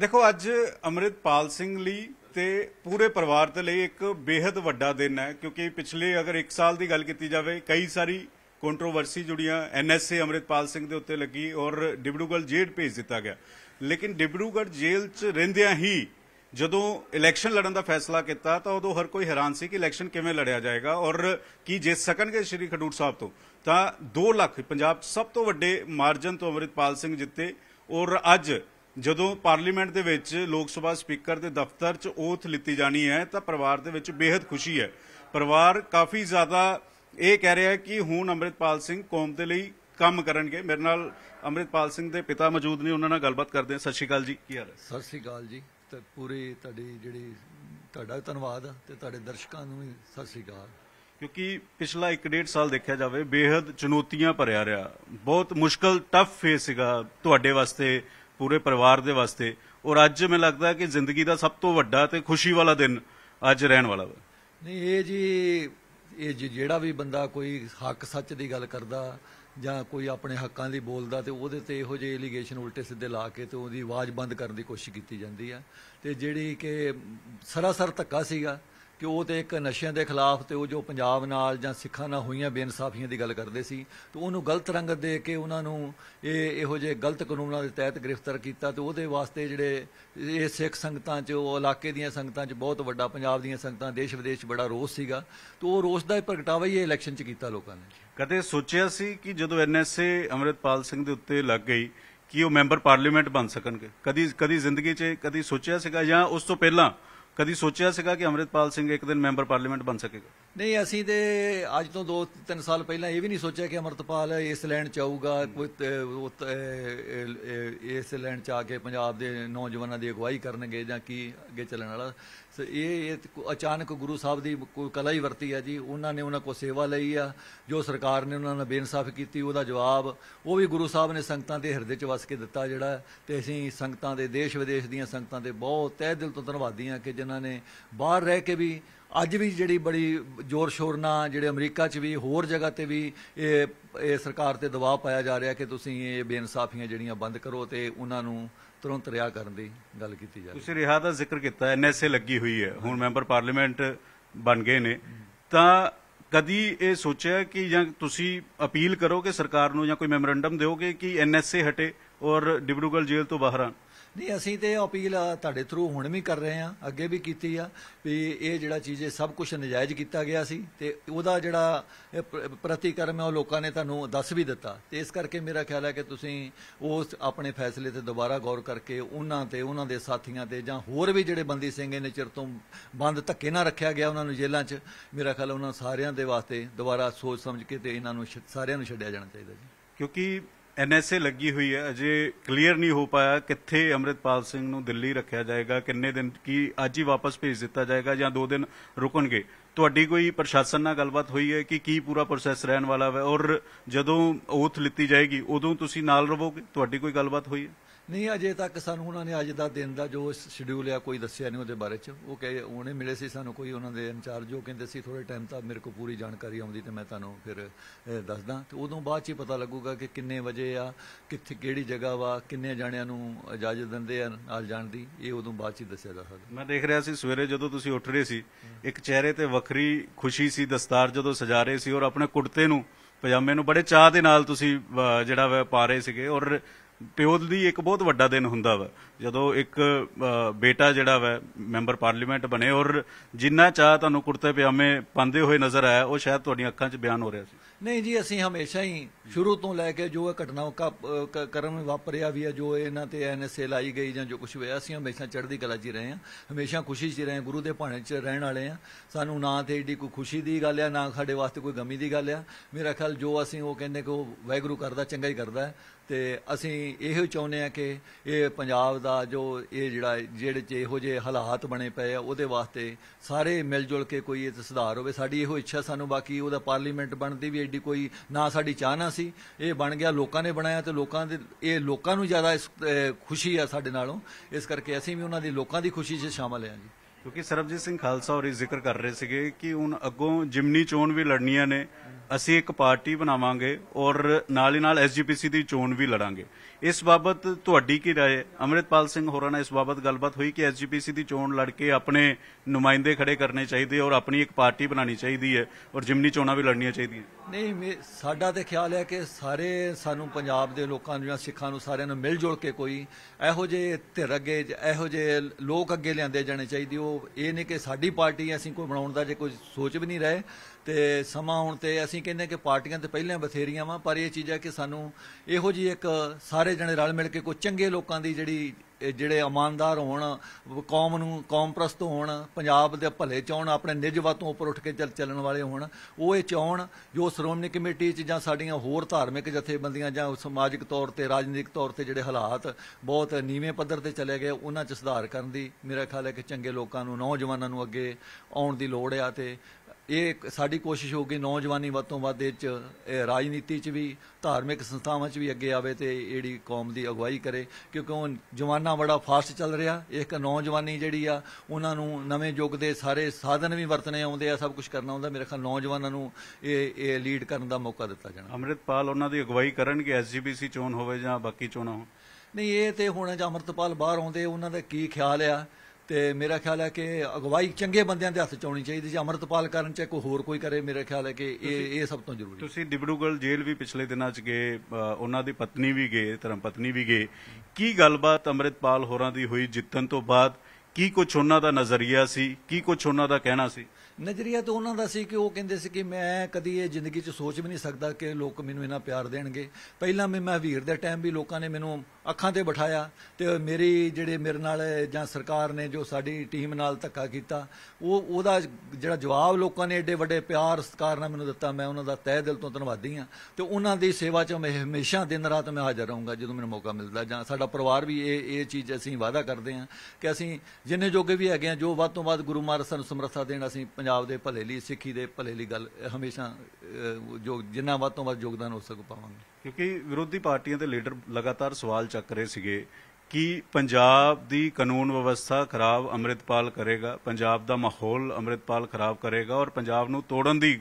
ਦੇਖੋ ਅੱਜ ਅਮਰਿਤਪਾਲ ਸਿੰਘ ਲਈ ਤੇ ਪੂਰੇ ਪਰਿਵਾਰ ਦੇ ਲਈ ਇੱਕ ਬੇहद ਵੱਡਾ ਦਿਨ ਹੈ ਕਿਉਂਕਿ ਪਿਛਲੇ ਅਗਰ 1 ਸਾਲ ਦੀ ਗੱਲ ਕੀਤੀ ਜਾਵੇ ਕਈ ਸਾਰੀ ਕੰਟਰੋਵਰਸੀ ਜੁੜੀਆਂ ਐਨਐਸਏ ਅਮਰਿਤਪਾਲ ਸਿੰਘ ਦੇ ਉੱਤੇ ਲੱਗੀ ਔਰ ਡਿਬਰੂਗੜ ਜੇਲ੍ਹ ਭੇਜ ਦਿੱਤਾ ਗਿਆ ਲੇਕਿਨ ਡਿਬਰੂਗੜ ਜੇਲ੍ਹ 'ਚ ਰਹਿੰਦਿਆਂ ਹੀ ਜਦੋਂ ਇਲੈਕਸ਼ਨ ਲੜਨ ਦਾ ਫੈਸਲਾ ਕੀਤਾ ਤਾਂ ਉਦੋਂ ਹਰ ਕੋਈ ਹੈਰਾਨ ਸੀ ਕਿ ਇਲੈਕਸ਼ਨ ਕਿਵੇਂ ਲੜਿਆ ਜਾਏਗਾ ਔਰ ਕੀ ਜਿੱਤ ਸਕਣਗੇ ਸ਼੍ਰੀ ਖਡੂਰ ਸਾਹਿਬ ਤੋਂ ਤਾਂ 2 ਲੱਖ ਪੰਜਾਬ 'ਚ ਸਭ ਤੋਂ ਵੱਡੇ ਮਾਰਜਨ ਤੋਂ ਅਮਰਿਤਪਾਲ ਸਿੰਘ ਜਿੱਤੇ ਔਰ ਅੱਜ ਜਦੋਂ ਪਾਰਲੀਮੈਂਟ ਦੇ ਵਿੱਚ ਲੋਕ ਸਭਾ ਸਪੀਕਰ ਦੇ ਦਫ਼ਤਰ 'ਚ ਓਥ ਲਿੱਤੀ ਜਾਣੀ ਹੈ ਤਾਂ ਪਰਿਵਾਰ ਦੇ ਵਿੱਚ ਬੇहद ਖੁਸ਼ੀ ਹੈ ਪਰਿਵਾਰ ਕਾਫੀ ਜ਼ਿਆਦਾ ਇਹ ਕਹਿ ਰਿਹਾ ਹੈ ਕਿ ਹੁਣ ਅਮਰਿਤਪਾਲ ਸਿੰਘ ਕੌਮ ਦੇ ਲਈ ਕੰਮ ਕਰਨਗੇ ਮੇਰੇ ਨਾਲ ਅਮਰਿਤਪਾਲ ਸਿੰਘ ਦੇ ਪਿਤਾ ਮੌਜੂਦ ਨੇ ਉਹਨਾਂ ਨਾਲ ਗੱਲਬਾਤ ਕਰਦੇ ਹਾਂ ਸਤਿ ਸ਼੍ਰੀ ਅਕਾਲ ਜੀ ਕੀ ਹਾਲ ਹੈ ਸਤਿ ਸ਼੍ਰੀ ਅਕਾਲ ਜੀ ਤੇ ਪੂਰੀ ਤੁਹਾਡੀ ਜਿਹੜੀ ਤੁਹਾਡਾ ਧੰਨਵਾਦ ਤੇ ਤੁਹਾਡੇ ਦਰਸ਼ਕਾਂ ਨੂੰ ਵੀ ਸਤਿ ਸ਼੍ਰੀ ਅਕਾਲ ਕਿਉਂਕਿ ਪਿਛਲਾ 1.5 ਸਾਲ ਦੇਖਿਆ ਜਾਵੇ ਬੇहद ਚੁਣੌਤੀਆਂ ਭਰਿਆ ਰਿਹਾ ਬਹੁਤ ਮੁਸ਼ਕਲ ਟਫ ਫੇਸ ਸੀਗਾ ਤੁਹਾਡੇ ਵਾਸਤੇ ਪੂਰੇ ਪਰਿਵਾਰ ਦੇ ਵਾਸਤੇ ਔਰ ਅੱਜ ਮੈਨੂੰ ਲੱਗਦਾ ਕਿ ਜ਼ਿੰਦਗੀ ਦਾ ਸਭ ਤੋਂ ਵੱਡਾ ਤੇ ਖੁਸ਼ੀ ਵਾਲਾ ਦਿਨ ਅੱਜ ਰਹਿਣ ਵਾਲਾ ਹੈ ਨਹੀਂ ਇਹ ਜੀ ਇਹ ਜਿਹੜਾ ਵੀ ਬੰਦਾ ਕੋਈ ਹੱਕ ਸੱਚ ਦੀ ਗੱਲ ਕਰਦਾ ਜਾਂ ਕੋਈ ਆਪਣੇ ਹੱਕਾਂ ਦੀ ਬੋਲਦਾ ਤੇ ਉਹਦੇ ਤੇ ਇਹੋ ਜਿਹੇ ਐਲੀਗੇਸ਼ਨ ਉਲਟੇ ਸਿੱਧੇ ਲਾ ਕੇ ਤੇ ਉਹਦੀ ਆਵਾਜ਼ ਬੰਦ ਕਰਨ ਦੀ ਕੋਸ਼ਿਸ਼ ਕੀਤੀ ਜਾਂਦੀ ਆ ਤੇ ਜਿਹੜੀ ਕਿ ਸਰਾਸਰ ਧੱਕਾ ਸੀਗਾ ਕਿ ਉਹ ਤੇ ਇੱਕ ਨਸ਼ਿਆਂ ਦੇ ਖਿਲਾਫ ਤੇ ਉਹ ਜੋ ਪੰਜਾਬ ਨਾਲ ਜਾਂ ਸਿੱਖਾਂ ਨਾਲ ਹੋਈਆਂ ਬੇਇਨਸਾਫੀਆਂ ਦੀ ਗੱਲ ਕਰਦੇ ਸੀ ਤੇ ਉਹਨੂੰ ਗਲਤ ਰੰਗ ਦੇ ਕੇ ਉਹਨਾਂ ਨੂੰ ਇਹ ਇਹੋ ਜਿਹੇ ਗਲਤ ਕਾਨੂੰਨਾਂ ਦੇ ਤਹਿਤ ਗ੍ਰਿਫਤਾਰ ਕੀਤਾ ਤੇ ਉਹਦੇ ਵਾਸਤੇ ਜਿਹੜੇ ਇਹ ਸਿੱਖ ਸੰਗਤਾਂ 'ਚ ਉਹ ਇਲਾਕੇ ਦੀਆਂ ਸੰਗਤਾਂ 'ਚ ਬਹੁਤ ਵੱਡਾ ਪੰਜਾਬ ਦੀਆਂ ਸੰਗਤਾਂ ਦੇਸ਼ ਵਿਦੇਸ਼ 'ਚ ਬੜਾ ਰੋਸ ਸੀਗਾ ਤੇ ਉਹ ਰੋਸ ਦਾ ਪ੍ਰਗਟਾਵਾ ਇਹ ਇਲੈਕਸ਼ਨ 'ਚ ਕੀਤਾ ਲੋਕਾਂ ਨੇ ਕਦੇ ਸੋਚਿਆ ਸੀ ਕਿ ਜਦੋਂ ਐਨਐਸਏ ਅਮਰਿਤਪਾਲ ਸਿੰਘ ਦੇ ਉੱਤੇ ਲੱਗ ਗਈ ਕਿ ਉਹ ਮੈਂਬਰ ਪਾਰਲੀਮੈਂਟ ਬਣ ਸਕਣਗੇ ਕਦੀ ਕਦੀ ਜ਼ਿੰਦਗੀ 'ਚ ਕਦੀ ਸੋਚਿਆ ਸੀਗਾ ਜਾਂ ਉਸ ਤੋਂ ਪਹਿਲਾਂ ਕਦੀ ਸੋਚਿਆ ਸੀਗਾ ਕਿ ਅਮਰਿਤਪਾਲ ਸਿੰਘ ਇੱਕ ਦਿਨ ਮੈਂਬਰ ਪਾਰਲੀਮੈਂਟ ਬਣ ਸਕੇਗਾ ਨਹੀਂ ਅਸੀਂ ਤੇ ਅੱਜ ਤੋਂ 2-3 ਸਾਲ ਪਹਿਲਾਂ ਇਹ ਵੀ ਨਹੀਂ ਸੋਚਿਆ ਕਿ ਅਮਰਤਪਾਲ ਇਸ ਲੈਂਡ ਚ ਆਊਗਾ ਕੋਈ ਇਸ ਲੈਂਡ ਚ ਆ ਕੇ ਪੰਜਾਬ ਦੇ ਨੌਜਵਾਨਾਂ ਦੀ ਅਗਵਾਈ ਕਰਨਗੇ ਜਾਂ ਕੀ ਅੱਗੇ ਚੱਲਣ ਵਾਲਾ ਇਹ ਅਚਾਨਕ ਗੁਰੂ ਸਾਹਿਬ ਦੀ ਕੋਈ ਕਲਾ ਹੀ ਵਰਤੀ ਆ ਜੀ ਉਹਨਾਂ ਨੇ ਉਹਨਾਂ ਕੋ ਸੇਵਾ ਲਈ ਆ ਜੋ ਸਰਕਾਰ ਨੇ ਉਹਨਾਂ ਨਾਲ ਬੇਇਨਸਾਫ ਕੀਤੀ ਉਹਦਾ ਜਵਾਬ ਉਹ ਵੀ ਗੁਰੂ ਸਾਹਿਬ ਨੇ ਸੰਗਤਾਂ ਦੇ ਹਿਰਦੇ 'ਚ ਵਸ ਕੇ ਦਿੱਤਾ ਜਿਹੜਾ ਤੇ ਅਸੀਂ ਸੰਗਤਾਂ ਦੇ ਦੇਸ਼ ਵਿਦੇਸ਼ ਦੀਆਂ ਸੰਗਤਾਂ ਦੇ ਬਹੁਤ ਤਹਿ ਦਿਲ ਤੋਂ ਧੰਨਵਾਦੀ ਆ ਕਿ ਜਿਨ੍ਹਾਂ ਨੇ ਬਾਹਰ ਰਹਿ ਕੇ ਵੀ ਅੱਜ ਵੀ ਜਿਹੜੀ ਬੜੀ ਜ਼ੋਰ ਸ਼ੋਰ ਨਾਲ ਜਿਹੜੇ ਅਮਰੀਕਾ 'ਚ ਵੀ ਹੋਰ ਜਗ੍ਹਾ ਤੇ ਵੀ ਇਹ ਇਹ ਸਰਕਾਰ ਤੇ ਦਬਾਅ ਪਾਇਆ ਜਾ ਰਿਹਾ ਕਿ ਤੁਸੀਂ ਇਹ ਬੇਇਨਸਾਫੀਆਂ ਜਿਹੜੀਆਂ ਬੰਦ ਕਰੋ ਤੇ ਉਹਨਾਂ ਨੂੰ ਤੁਰੰਤ ਰਿਹਾ ਕਰਨ ਦੀ ਗੱਲ ਕੀਤੀ ਜਾ ਰਹੀ ਹੈ। ਤੁਸੀਂ ਰਿਹਾ ਦਾ ਜ਼ਿਕਰ ਕੀਤਾ ਐਨਐਸਏ ਲੱਗੀ ਹੋਈ ਹੈ ਹੁਣ ਮੈਂਬਰ ਪਾਰਲੀਮੈਂਟ ਬਣ ਗਏ ਨੇ ਤਾਂ ਕਦੀ ਇਹ ਸੋਚਿਆ ਕਿ ਜਾਂ ਤੁਸੀਂ ਅਪੀਲ ਕਰੋ ਕਿ ਸਰਕਾਰ ਨੂੰ ਜਾਂ ਕੋਈ ਮੈਮੋਰੰਡਮ ਦਿਓਗੇ ਕਿ ਐਨਐਸਏ ਹਟੇ ਔਰ ਡਿਬਰੂਗੜ੍ਹ ਜੇਲ੍ਹ ਤੋਂ ਬਾਹਰ ਆਣ ਨਹੀਂ ਅਸੀਂ ਤੇ ਅਪੀਲ ਤੁਹਾਡੇ ਥਰੂ ਹੁਣ ਵੀ ਕਰ ਰਹੇ ਆ ਅੱਗੇ ਵੀ ਕੀਤੀ ਆ ਵੀ ਇਹ ਜਿਹੜਾ ਚੀਜ਼ ਇਹ ਸਭ ਕੁਝ ਨਜਾਇਜ਼ ਕੀਤਾ ਗਿਆ ਸੀ ਤੇ ਉਹਦਾ ਜਿਹੜਾ ਪ੍ਰਤੀਕਰਮ ਹੈ ਉਹ ਲੋਕਾਂ ਨੇ ਤੁਹਾਨੂੰ ਦੱਸ ਵੀ ਦਿੱਤਾ ਤੇ ਇਸ ਕਰਕੇ ਮੇਰਾ ਖਿਆਲ ਹੈ ਕਿ ਤੁਸੀਂ ਉਸ ਆਪਣੇ ਫੈਸਲੇ ਤੇ ਦੁਬਾਰਾ ਗੌਰ ਕਰਕੇ ਉਹਨਾਂ ਤੇ ਉਹਨਾਂ ਦੇ ਸਾਥੀਆਂ ਤੇ ਜਾਂ ਹੋਰ ਵੀ ਜਿਹੜੇ ਬੰਦੀ ਸਿੰਘ ਨੇ ਚਿਰ ਤੋਂ ਬੰਦ ਧੱਕੇ ਨਾਲ ਰੱਖਿਆ ਗਿਆ ਉਹਨਾਂ ਨੂੰ ਜੇਲ੍ਹਾਂ 'ਚ ਮੇਰਾ ਖਿਆਲ ਉਹਨਾਂ ਸਾਰਿਆਂ ਦੇ ਵਾਸਤੇ ਦੁਬਾਰਾ ਸੋਚ ਸਮਝ ਕੇ ਤੇ ਇਹਨਾਂ ਨੂੰ ਸਾਰਿਆਂ ਨੂੰ ਛੱਡਿਆ ਜਾਣਾ ਚਾਹੀਦਾ ਜੀ ਕਿਉਂਕਿ ਐਨਐਸਏ ਲੱਗੀ ਹੋਈ ਹੈ ਅਜੇ ਕਲੀਅਰ ਨਹੀਂ ਹੋ ਪਾਇਆ ਕਿੱਥੇ ਅਮਰਿਤਪਾਲ ਸਿੰਘ ਨੂੰ ਦਿੱਲੀ ਰੱਖਿਆ ਜਾਏਗਾ ਕਿੰਨੇ ਦਿਨ ਕੀ ਅੱਜ ਹੀ ਵਾਪਸ ਭੇਜ ਦਿੱਤਾ ਜਾਏਗਾ ਜਾਂ ਦੋ ਦਿਨ ਰੁਕਣਗੇ ਤੁਹਾਡੀ ਕੋਈ ਪ੍ਰਸ਼ਾਸਨ ਨਾਲ ਗੱਲਬਾਤ ਹੋਈ ਹੈ ਕਿ ਕੀ ਪੂਰਾ ਪ੍ਰੋਸੈਸ ਰਹਿਣ ਵਾਲਾ ਹੈ ਔਰ ਜਦੋਂ ਓਥ ਲਿੱਤੀ ਜਾਏਗੀ ਉਦੋਂ ਤੁਸੀਂ ਨਾਲ ਰਹੋਗੇ ਤੁਹਾਡੀ ਕੋਈ ਗੱਲਬਾਤ ਹੋਈ ਹੈ ਨਹੀਂ ਅਜੇ ਤੱਕ ਸਾਨੂੰ ਉਹਨਾਂ ਨੇ ਅੱਜ ਦਾ ਦਿਨ ਦਾ ਜੋ ਸ਼ਡਿਊਲ ਆ ਕੋਈ ਦੱਸਿਆ ਨਹੀਂ ਉਹਦੇ ਬਾਰੇ ਚ ਉਹ ਕਹੇ ਉਹਨੇ ਮਿਲੇ ਸੀ ਸਾਨੂੰ ਕੋਈ ਉਹਨਾਂ ਦੇ ਇਨਚਾਰਜ ਉਹ ਕਹਿੰਦੇ ਸੀ ਥੋੜੇ ਟਾਈਮ ਤੱਕ ਮੇਰੇ ਕੋਲ ਪੂਰੀ ਜਾਣਕਾਰੀ ਆਉਂਦੀ ਤੇ ਮੈਂ ਤੁਹਾਨੂੰ ਫਿਰ ਦੱਸਦਾ ਤੇ ਉਦੋਂ ਬਾਅਦ ਚ ਹੀ ਪਤਾ ਲੱਗੂਗਾ ਕਿ ਕਿੰਨੇ ਵਜੇ ਆ ਕਿੱਥੇ ਕਿਹੜੀ ਜਗ੍ਹਾ ਵਾ ਕਿੰਨੇ ਜਾਣਿਆਂ ਨੂੰ ਇਜਾਜ਼ਤ ਦਿੰਦੇ ਆ ਨਾਲ ਜਾਣ ਦੀ ਇਹ ਉਦੋਂ ਬਾਅਦ ਚ ਹੀ ਦੱਸਿਆ ਜਾ ਸਕਦਾ ਮੈਂ ਦੇਖ ਰਿਹਾ ਸੀ ਸਵੇਰੇ ਜਦੋਂ ਤੁਸੀਂ ਉੱਠ ਰਹੇ ਸੀ ਇੱਕ ਚਿਹਰੇ ਤੇ ਵੱਖਰੀ ਖੁਸ਼ੀ ਸੀ ਦਸਤਾਰ ਜਦੋਂ ਸਜਾ ਰਹੇ ਸੀ ਔਰ ਆਪਣੇ ਕੁੜਤੇ ਨੂੰ ਪਜਾਮੇ ਨੂੰ ਬੜੇ ਚਾਹ ਦੇ ਨਾਲ ਤੁਸੀਂ ਜਿਹੜਾ ਪਾ ਰਹੇ ਸੀਗੇ ਔਰ ਪਿਓ ਦੀ ਇੱਕ ਬਹੁਤ ਵੱਡਾ ਦਿਨ ਹੁੰਦਾ ਵਾ ਜਦੋਂ ਇੱਕ ਬੇਟਾ ਜਿਹੜਾ ਵਾ ਮੈਂਬਰ ਪਾਰਲੀਮੈਂਟ ਬਣੇ ਔਰ ਜਿੰਨਾ ਚਾਹ ਤੁਹਾਨੂੰ ਕੁਰਤੇ ਪਜਾਮੇ ਪਾਉਂਦੇ ਹੋਏ ਨਜ਼ਰ ਆਇਆ ਉਹ ਸ਼ਾਇਦ ਤੁਹਾਡੀਆਂ ਅੱਖਾਂ 'ਚ ਬਿਆਨ ਹੋ ਰਿਹਾ ਸੀ ਨਹੀਂ ਜੀ ਅਸੀਂ ਹਮੇਸ਼ਾ ਹੀ ਸ਼ੁਰੂ ਤੋਂ ਲੈ ਕੇ ਜੋ ਇਹ ਘਟਨਾਵਾਂ ਕਰਮ ਵਾਪਰਿਆ ਵੀ ਹੈ ਜੋ ਇਹਨਾਂ ਤੇ ਐਨਐਸਏ ਲਾਈ ਗਈ ਜਾਂ ਜੋ ਕੁਝ ਹੋਇਆ ਅਸੀਂ ਹਮੇਸ਼ਾ ਚੜ੍ਹਦੀ ਕਲਾ 'ਚ ਹੀ ਰਹੇ ਹਾਂ ਹਮੇਸ਼ਾ ਖੁਸ਼ੀ 'ਚ ਰਹੇ ਗੁਰੂ ਦੇ ਭਾਣੇ 'ਚ ਰਹਿਣ ਵਾਲੇ ਆ ਸਾਨੂੰ ਨਾ ਤੇ ਏਡੀ ਕੋਈ ਖੁਸ਼ੀ ਦੀ ਗੱਲ ਆ ਨਾ ਸਾਡੇ ਵਾਸਤੇ ਕੋਈ ਗਮੀ ਦੀ ਗੱਲ ਆ ਮੇਰਾ ਖਿਆਲ ਜੋ ਅਸੀਂ ਉਹ ਕਹਿੰਦੇ ਕਿ ਉਹ ਵੈਗਰੂ ਕਰਦਾ ਚੰਗਾ ਹੀ ਕਰਦਾ ਤੇ ਅਸੀਂ ਇਹੋ ਚਾਹੁੰਦੇ ਆ ਕਿ ਇਹ ਪੰਜਾਬ ਦਾ ਜੋ ਇਹ ਜਿਹੜਾ ਜਿਹੜੇ ਚ ਇਹੋ ਜਿਹੇ ਹਾਲਾਤ ਬਣੇ ਪਏ ਆ ਉਹਦੇ ਵਾਸਤੇ ਸਾਰੇ ਮਿਲ ਜੁਲ ਕੇ ਕੋਈ ਇਹ ਸੁਧਾਰ ਹੋਵੇ ਸਾਡੀ ਇਹੋ ਇੱਛਾ ਸਾਨੂੰ ਬਾਕੀ ਉਹਦਾ ਪਾਰਲੀਮੈਂਟ ਬਣਦੀ ਵੀ ਐਡੀ ਕੋਈ ਨਾ ਸਾਡੀ ਚਾਹਨਾ ਸੀ ਇਹ ਬਣ ਗਿਆ ਲੋਕਾਂ ਨੇ ਬਣਾਇਆ ਤੇ ਲੋਕਾਂ ਦੇ ਇਹ ਲੋਕਾਂ ਨੂੰ ਜ਼ਿਆਦਾ ਖੁਸ਼ੀ ਆ ਸਾਡੇ ਨਾਲੋਂ ਇਸ ਕਰਕੇ ਅਸੀਂ ਵੀ ਉਹਨਾਂ ਦੀ ਲੋਕਾਂ ਦੀ ਖੁਸ਼ੀ 'ਚ ਸ਼ਾਮਲ ਹਾਂ ਜੀ ਕਿਉਂਕਿ ਸਰਬਜੀਤ ਸਿੰਘ ਖਾਲਸਾ ਹੋਰੀ ਜ਼ਿਕਰ ਕਰ ਰਹੇ ਸੀਗੇ ਕਿ ਹੁਣ ਅੱਗੋਂ ਜਿਮਨੀ ਚੋਣ ਵੀ ਲੜਨੀਆਂ ਨੇ ਅਸੀਂ ਇੱਕ ਪਾਰਟੀ ਬਣਾਵਾਂਗੇ ਔਰ ਨਾਲ ਹੀ ਨਾਲ ਐਸਜੀਪੀਸੀ ਦੀ ਚੋਣ ਵੀ ਲੜਾਂਗੇ ਇਸ ਬਾਬਤ ਤੁਹਾਡੀ ਕੀ رائے ਅਮਰਿਤਪਾਲ ਸਿੰਘ ਹੋਰਾਂ ਨਾਲ ਇਸ ਬਾਬਤ ਗੱਲਬਾਤ ਹੋਈ ਕਿ ਐਸਜੀਪੀਸੀ ਦੀ ਚੋਣ ਲੜ ਕੇ ਆਪਣੇ ਨੁਮਾਇੰਦੇ ਖੜੇ ਕਰਨੇ ਚਾਹੀਦੇ ਔਰ ਆਪਣੀ ਇੱਕ ਪਾਰਟੀ ਬਣਾਉਣੀ ਚਾਹੀਦੀ ਹੈ ਔਰ ਜਿਮਨੀ ਚੋਣਾਂ ਵੀ ਲੜਨੀਆਂ ਚਾਹੀਦੀਆਂ ਨਹੀਂ ਸਾਡਾ ਤੇ ਖਿਆਲ ਹੈ ਕਿ ਸਾਰੇ ਸਾਨੂੰ ਪੰਜਾਬ ਦੇ ਲੋਕਾਂ ਨੂੰ ਜਾਂ ਸਿੱਖਾਂ ਨੂੰ ਸਾਰਿਆਂ ਨੂੰ ਮਿਲ ਜੁਲ ਕੇ ਕੋਈ ਇਹੋ ਜਿਹੇ ਧਿਰ ਅੱਗੇ ਇਹੋ ਜਿਹੇ ਲੋਕ ਅੱਗੇ ਲਿਆਂਦੇ ਜਾਣੇ ਚਾਹੀਦੇ ਉਹ ਇਹ ਨਹੀਂ ਕਿ ਸਾਡੀ ਪਾਰਟੀ ਅਸੀਂ ਕੋਈ ਬਣਾਉਣ ਦਾ ਜੇ ਕੋਈ ਸੋਚ ਵੀ ਨਹੀਂ ਰਹੇ ਤੇ ਸਮਾਂ ਹੁਣ ਤੇ ਅਸੀਂ ਕਹਿੰਦੇ ਕਿ ਪਾਰਟੀਆਂ ਤੇ ਪਹਿਲਾਂ ਬਥੇਰੀਆਂ ਵਾਂ ਪਰ ਇਹ ਚੀਜ਼ ਹੈ ਕਿ ਸਾਨੂੰ ਇਹੋ ਜੀ ਇੱਕ ਸਾਰੇ ਜਣੇ ਰਲ ਮਿਲ ਕੇ ਕੋਈ ਚੰਗੇ ਲੋਕਾਂ ਦੀ ਜਿਹੜੀ ਜਿਹੜੇ ਇਮਾਨਦਾਰ ਹੋਣ ਕੌਮ ਨੂੰ ਕੌਮ ਪ੍ਰਸਤ ਹੋਣ ਪੰਜਾਬ ਦੇ ਭਲੇ ਚਾਹਣ ਆਪਣੇ ਨਿਜਵਾ ਤੋਂ ਉੱਪਰ ਉੱਠ ਕੇ ਚੱਲ ਚੱਲਣ ਵਾਲੇ ਹੋਣ ਉਹ ਇਹ ਚਾਹਣ ਜੋ ਸ਼੍ਰੋਮਣੀ ਕਮੇਟੀ 'ਚ ਜਾਂ ਸਾਡੀਆਂ ਹੋਰ ਧਾਰਮਿਕ ਜਥੇਬੰਦੀਆਂ ਜਾਂ ਸਮਾਜਿਕ ਤੌਰ ਤੇ ਰਾਜਨੀਤਿਕ ਤੌਰ ਤੇ ਜਿਹੜੇ ਹਾਲਾਤ ਬਹੁਤ ਨੀਵੇਂ ਪੱਧਰ ਤੇ ਚਲੇ ਗਏ ਉਹਨਾਂ 'ਚ ਸੁਧਾਰ ਕਰਨ ਦੀ ਮੇਰਾ ਖਿਆਲ ਹੈ ਕਿ ਚੰਗੇ ਲੋਕਾਂ ਨੂੰ ਨੌਜਵਾਨਾਂ ਨੂੰ ਅੱਗੇ ਆਉਣ ਦੀ ਲੋੜ ਆ ਤੇ ਇਹ ਸਾਡੀ ਕੋਸ਼ਿਸ਼ ਹੋਊਗੀ ਨੌਜਵਾਨੀ ਵੱਧ ਤੋਂ ਵੱਧ ਇਹ ਰਾਜਨੀਤੀ ਚ ਵੀ ਧਾਰਮਿਕ ਸੰਸਥਾਵਾਂ ਚ ਵੀ ਅੱਗੇ ਆਵੇ ਤੇ ਜਿਹੜੀ ਕੌਮ ਦੀ ਅਗਵਾਈ ਕਰੇ ਕਿਉਂਕਿ ਉਹ ਜਵਾਨਾ ਬੜਾ ਫਾਸਟ ਚੱਲ ਰਿਹਾ ਇੱਕ ਨੌਜਵਾਨੀ ਜਿਹੜੀ ਆ ਉਹਨਾਂ ਨੂੰ ਨਵੇਂ ਯੁੱਗ ਦੇ ਸਾਰੇ ਸਾਧਨ ਵੀ ਵਰਤਨੇ ਆਉਂਦੇ ਆ ਸਭ ਕੁਝ ਕਰਨਾ ਹੁੰਦਾ ਮੇਰੇ ਖਿਆਲ ਨੌਜਵਾਨਾਂ ਨੂੰ ਇਹ ਇਹ ਲੀਡ ਕਰਨ ਦਾ ਮੌਕਾ ਦਿੱਤਾ ਜਾਣਾ ਅਮਰਿਤਪਾਲ ਉਹਨਾਂ ਦੀ ਅਗਵਾਈ ਕਰਨਗੇ ਐਸਜੀਪੀਸੀ ਚੋਣ ਹੋਵੇ ਜਾਂ ਬਾਕੀ ਚੋਣਾਂ ਨਹੀਂ ਇਹ ਤੇ ਹੁਣ ਜਾਂ ਅਮਰਿਤਪਾਲ ਬਾਹਰ ਆਉਂਦੇ ਉਹਨਾਂ ਦਾ ਕੀ ਖਿਆਲ ਆ ਤੇ ਮੇਰਾ ਖਿਆਲ ਹੈ ਕਿ ਅਗਵਾਈ ਚੰਗੇ ਬੰਦਿਆਂ ਦੇ ਹੱਥ ਚ ਆਉਣੀ ਚਾਹੀਦੀ ਜੇ ਅਮਰਤਪਾਲ ਕਰਨ ਚ ਕੋਈ ਹੋਰ ਕੋਈ ਕਰੇ ਮੇਰਾ ਖਿਆਲ ਹੈ ਕਿ ਇਹ ਇਹ ਸਭ ਤੋਂ ਜ਼ਰੂਰੀ ਤੁਸੀਂ ਡਿਬੜੂਗਲ ਜੇਲ੍ਹ ਵੀ ਪਿਛਲੇ ਦਿਨਾਂ ਚ ਗਏ ਉਹਨਾਂ ਦੀ ਪਤਨੀ ਵੀ ਗਏ ਧਰਮ ਪਤਨੀ ਵੀ ਗਏ ਕੀ ਗੱਲਬਾਤ ਅਮਰਤਪਾਲ ਹੋਰਾਂ ਦੀ ਹੋਈ ਜਿੱਤਣ ਤੋਂ ਬਾਅਦ ਕੀ ਕੁਝ ਉਹਨਾਂ ਦਾ ਨਜ਼ਰੀਆ ਸੀ ਕੀ ਕੁਝ ਉਹਨਾਂ ਦਾ ਕਹਿਣਾ ਸੀ ਨਜ਼ਰੀਆ ਤਾਂ ਉਹਨਾਂ ਦਾ ਸੀ ਕਿ ਉਹ ਕਹਿੰਦੇ ਸੀ ਕਿ ਮੈਂ ਕਦੀ ਇਹ ਜ਼ਿੰਦਗੀ 'ਚ ਸੋਚ ਵੀ ਨਹੀਂ ਸਕਦਾ ਕਿ ਲੋਕ ਮੈਨੂੰ ਇੰਨਾ ਪਿਆਰ ਦੇਣਗੇ ਪਹਿਲਾਂ ਮੈਂ ਮੈਂ ਵੀਰ ਦੇ ਟਾਈਮ ਵੀ ਲੋਕਾਂ ਨੇ ਮੈਨੂੰ ਅੱਖਾਂ ਤੇ ਬਿਠਾਇਆ ਤੇ ਮੇਰੀ ਜਿਹੜੇ ਮੇਰੇ ਨਾਲ ਜਾਂ ਸਰਕਾਰ ਨੇ ਜੋ ਸਾਡੀ ਟੀਮ ਨਾਲ ਧੱਕਾ ਕੀਤਾ ਉਹ ਉਹਦਾ ਜਿਹੜਾ ਜਵਾਬ ਲੋਕਾਂ ਨੇ ਏਡੇ ਵੱਡੇ ਪਿਆਰ ਸਤਿਕਾਰ ਨਾਲ ਮੈਨੂੰ ਦਿੱਤਾ ਮੈਂ ਉਹਨਾਂ ਦਾ ਤਹਿ ਦਿਲ ਤੋਂ ਧੰਨਵਾਦੀ ਹਾਂ ਤੇ ਉਹਨਾਂ ਦੀ ਸੇਵਾ 'ਚ ਮੈਂ ਹਮੇਸ਼ਾ ਦਿਨ ਰਾਤ ਮੈਂ ਹਾਜ਼ਰ ਰਹੂੰਗਾ ਜਦੋਂ ਮੈਨੂੰ ਮੌਕਾ ਮਿਲਦਾ ਜਾਂ ਸਾਡਾ ਪਰਿਵਾਰ ਵੀ ਇਹ ਇਹ ਚੀਜ਼ ਅਸੀਂ ਵਾਅਦਾ ਕਰਦੇ ਹਾਂ ਕਿ ਅਸੀਂ ਜਿੰਨੇ ਜੋਗੇ ਵੀ ਹੈਗੇ ਆ ਜੋ ਵੱਧ ਤੋਂ ਵੱਧ ਗੁਰੂ ਮਹਾਰਾਜ ਸਾਨੂੰ ਸਮਰੱਥਾ ਦੇਣ ਅਸੀਂ ਪੰਜਾਬ ਦੇ ਭਲੇ ਲਈ ਸਿੱਖੀ ਦੇ ਭਲੇ ਲਈ ਗੱਲ ਹਮੇਸ਼ਾ ਜੋ ਜਿੰਨਾ ਵੱਧ ਤੋਂ ਵੱਧ ਯੋਗਦਾਨ ਹੋ ਸਕੂ ਪਾਵਾਂਗੇ ਕਿਉਂਕਿ ਵਿਰੋਧੀ ਪਾਰਟੀਆਂ ਦੇ ਲੀਡਰ ਲਗਾਤਾਰ ਸਵਾਲ ਚੱਕ ਰਹੇ ਸੀਗੇ ਕਿ ਪੰਜਾਬ ਦੀ ਕਾਨੂੰਨ ਵਿਵਸਥਾ ਖਰਾਬ ਅਮਰਿਤਪਾਲ ਕਰੇਗਾ ਪੰਜਾਬ ਦਾ ਮਾਹੌਲ ਅਮਰਿਤਪਾਲ ਖਰਾਬ ਕਰੇਗਾ ਔਰ ਪੰਜਾਬ ਨੂੰ ਤੋੜਨ ਦੀ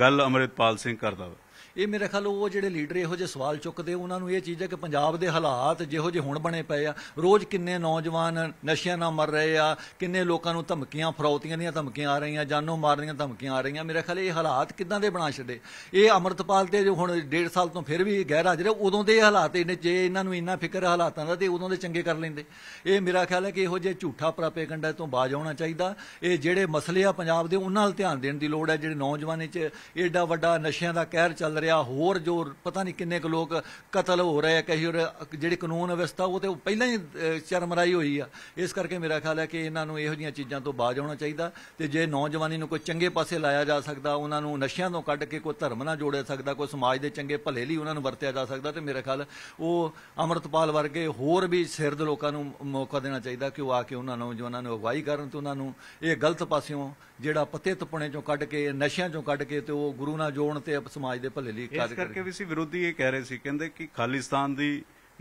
ਗੱਲ ਅਮਰਿਤਪਾਲ ਸਿੰਘ ਕਰਦਾ ਹੈ ਇਹ ਮੇਰੇ ਖਿਆਲ ਉਹ ਜਿਹੜੇ ਲੀਡਰ ਇਹੋ ਜਿਹੇ ਸਵਾਲ ਚੁੱਕਦੇ ਉਹਨਾਂ ਨੂੰ ਇਹ ਚੀਜ਼ ਹੈ ਕਿ ਪੰਜਾਬ ਦੇ ਹਾਲਾਤ ਜਿਹੋ ਜਿਹੇ ਹੁਣ ਬਣੇ ਪਏ ਆ ਰੋਜ਼ ਕਿੰਨੇ ਨੌਜਵਾਨ ਨਸ਼ਿਆਂ ਨਾਲ ਮਰ ਰਹੇ ਆ ਕਿੰਨੇ ਲੋਕਾਂ ਨੂੰ ਧਮਕੀਆਂ ਫਰੌਤੀਆਂ ਦੀਆਂ ਧਮਕੀਆਂ ਆ ਰਹੀਆਂ ਜਾਨੋਂ ਮਾਰਨੀਆਂ ਧਮਕੀਆਂ ਆ ਰਹੀਆਂ ਮੇਰੇ ਖਿਆਲ ਇਹ ਹਾਲਾਤ ਕਿਦਾਂ ਦੇ ਬਣਾ ਛੱਡੇ ਇਹ ਅਮਰਤਪਾਲ ਤੇ ਜੋ ਹੁਣ 1.5 ਸਾਲ ਤੋਂ ਫਿਰ ਵੀ ਗੈਰ ਹਾਜ਼ਰ ਹੈ ਉਦੋਂ ਦੇ ਹਾਲਾਤ ਇਹਨੇ ਜੇ ਇਹਨਾਂ ਨੂੰ ਇੰਨਾ ਫਿਕਰ ਹਾਲਾਤਾਂ ਦਾ ਤੇ ਉਦੋਂ ਦੇ ਚੰਗੇ ਕਰ ਲੈਂਦੇ ਇਹ ਮੇਰਾ ਖਿਆਲ ਹੈ ਕਿ ਇਹੋ ਜਿਹੇ ਝੂਠਾ ਪ੍ਰਪੇਗੰਡਾ ਤੋਂ ਬਾਜ ਆਉਣਾ ਚਾਹੀਦਾ ਇਹ ਜਿਹੜੇ ਮਸਲੇ ਆ ਪੰਜਾਬ ਦੇ ਉਹਨਾਂ 'ਤੇ ਧਿਆਨ ਦੇਣ ਦੀ ਲੋੜ ਹੈ ਜਿਹੜੇ ਨੌਜਵਾਨ 'ਚ ਐਡਾ ਵੱਡਾ ਨਸ਼ਿਆਂ ਦਾ ਕਹਿਰ ਚੱਲ ਰਿਹਾ ਹੋਰ ਜੋ ਪਤਾ ਨਹੀਂ ਕਿੰਨੇ ਕੁ ਲੋਕ ਕਤਲ ਹੋ ਰਹੇ ਆ ਕਹੀ ਜਿਹੜੀ ਕਾਨੂੰਨ ਅਵਸਥਾ ਉਹ ਤੇ ਪਹਿਲਾਂ ਹੀ ਚਰਮਰਾਈ ਹੋਈ ਆ ਇਸ ਕਰਕੇ ਮੇਰਾ ਖਿਆਲ ਹੈ ਕਿ ਇਹਨਾਂ ਨੂੰ ਇਹੋ ਜੀਆਂ ਚੀਜ਼ਾਂ ਤੋਂ ਬਾਜ ਆਉਣਾ ਚਾਹੀਦਾ ਤੇ ਜੇ ਨੌਜਵਾਨੀ ਨੂੰ ਕੋਈ ਚੰਗੇ ਪਾਸੇ ਲਾਇਆ ਜਾ ਸਕਦਾ ਉਹਨਾਂ ਨੂੰ ਨਸ਼ਿਆਂ ਤੋਂ ਕੱਢ ਕੇ ਕੋਈ ਧਰਮ ਨਾਲ ਜੋੜਿਆ ਸਕਦਾ ਕੋਈ ਸਮਾਜ ਦੇ ਚੰਗੇ ਭਲੇ ਲਈ ਉਹਨਾਂ ਨੂੰ ਵਰਤਿਆ ਜਾ ਸਕਦਾ ਤੇ ਮੇਰਾ ਖਿਆਲ ਉਹ ਅਮਰਤਪਾਲ ਵਰਗੇ ਹੋਰ ਵੀ ਸਿਰਦ ਲੋਕਾਂ ਨੂੰ ਮੌਕਾ ਦੇਣਾ ਚਾਹੀਦਾ ਕਿ ਉਹ ਆ ਕੇ ਉਹਨਾਂ ਨੌਜਵਾਨਾਂ ਨੂੰ ਅਗਵਾਈ ਕਰਨ ਤੇ ਉਹਨਾਂ ਨੂੰ ਇਹ ਗਲਤ ਪਾਸਿਓਂ ਜਿਹੜਾ ਪਤੇ ਤਪਣੇ ਚੋਂ ਕੱਢ ਕੇ ਨਸ਼ਿਆਂ ਚੋਂ ਕੱਢ ਕੇ ਤੇ ਉਹ ਗੁਰੂ ਨਾਲ ਜੋੜਨ ਤੇ ਸਮਾਜ ਦੇ ਭਲੇ ਲਈ ਕਾਰਜ ਕਰਕੇ ਵੀ ਸੀ ਵਿਰੋਧੀ ਇਹ ਕਹਿ ਰਹੇ ਸੀ ਕਹਿੰਦੇ ਕਿ ਖਾਲਿਸਤਾਨ ਦੀ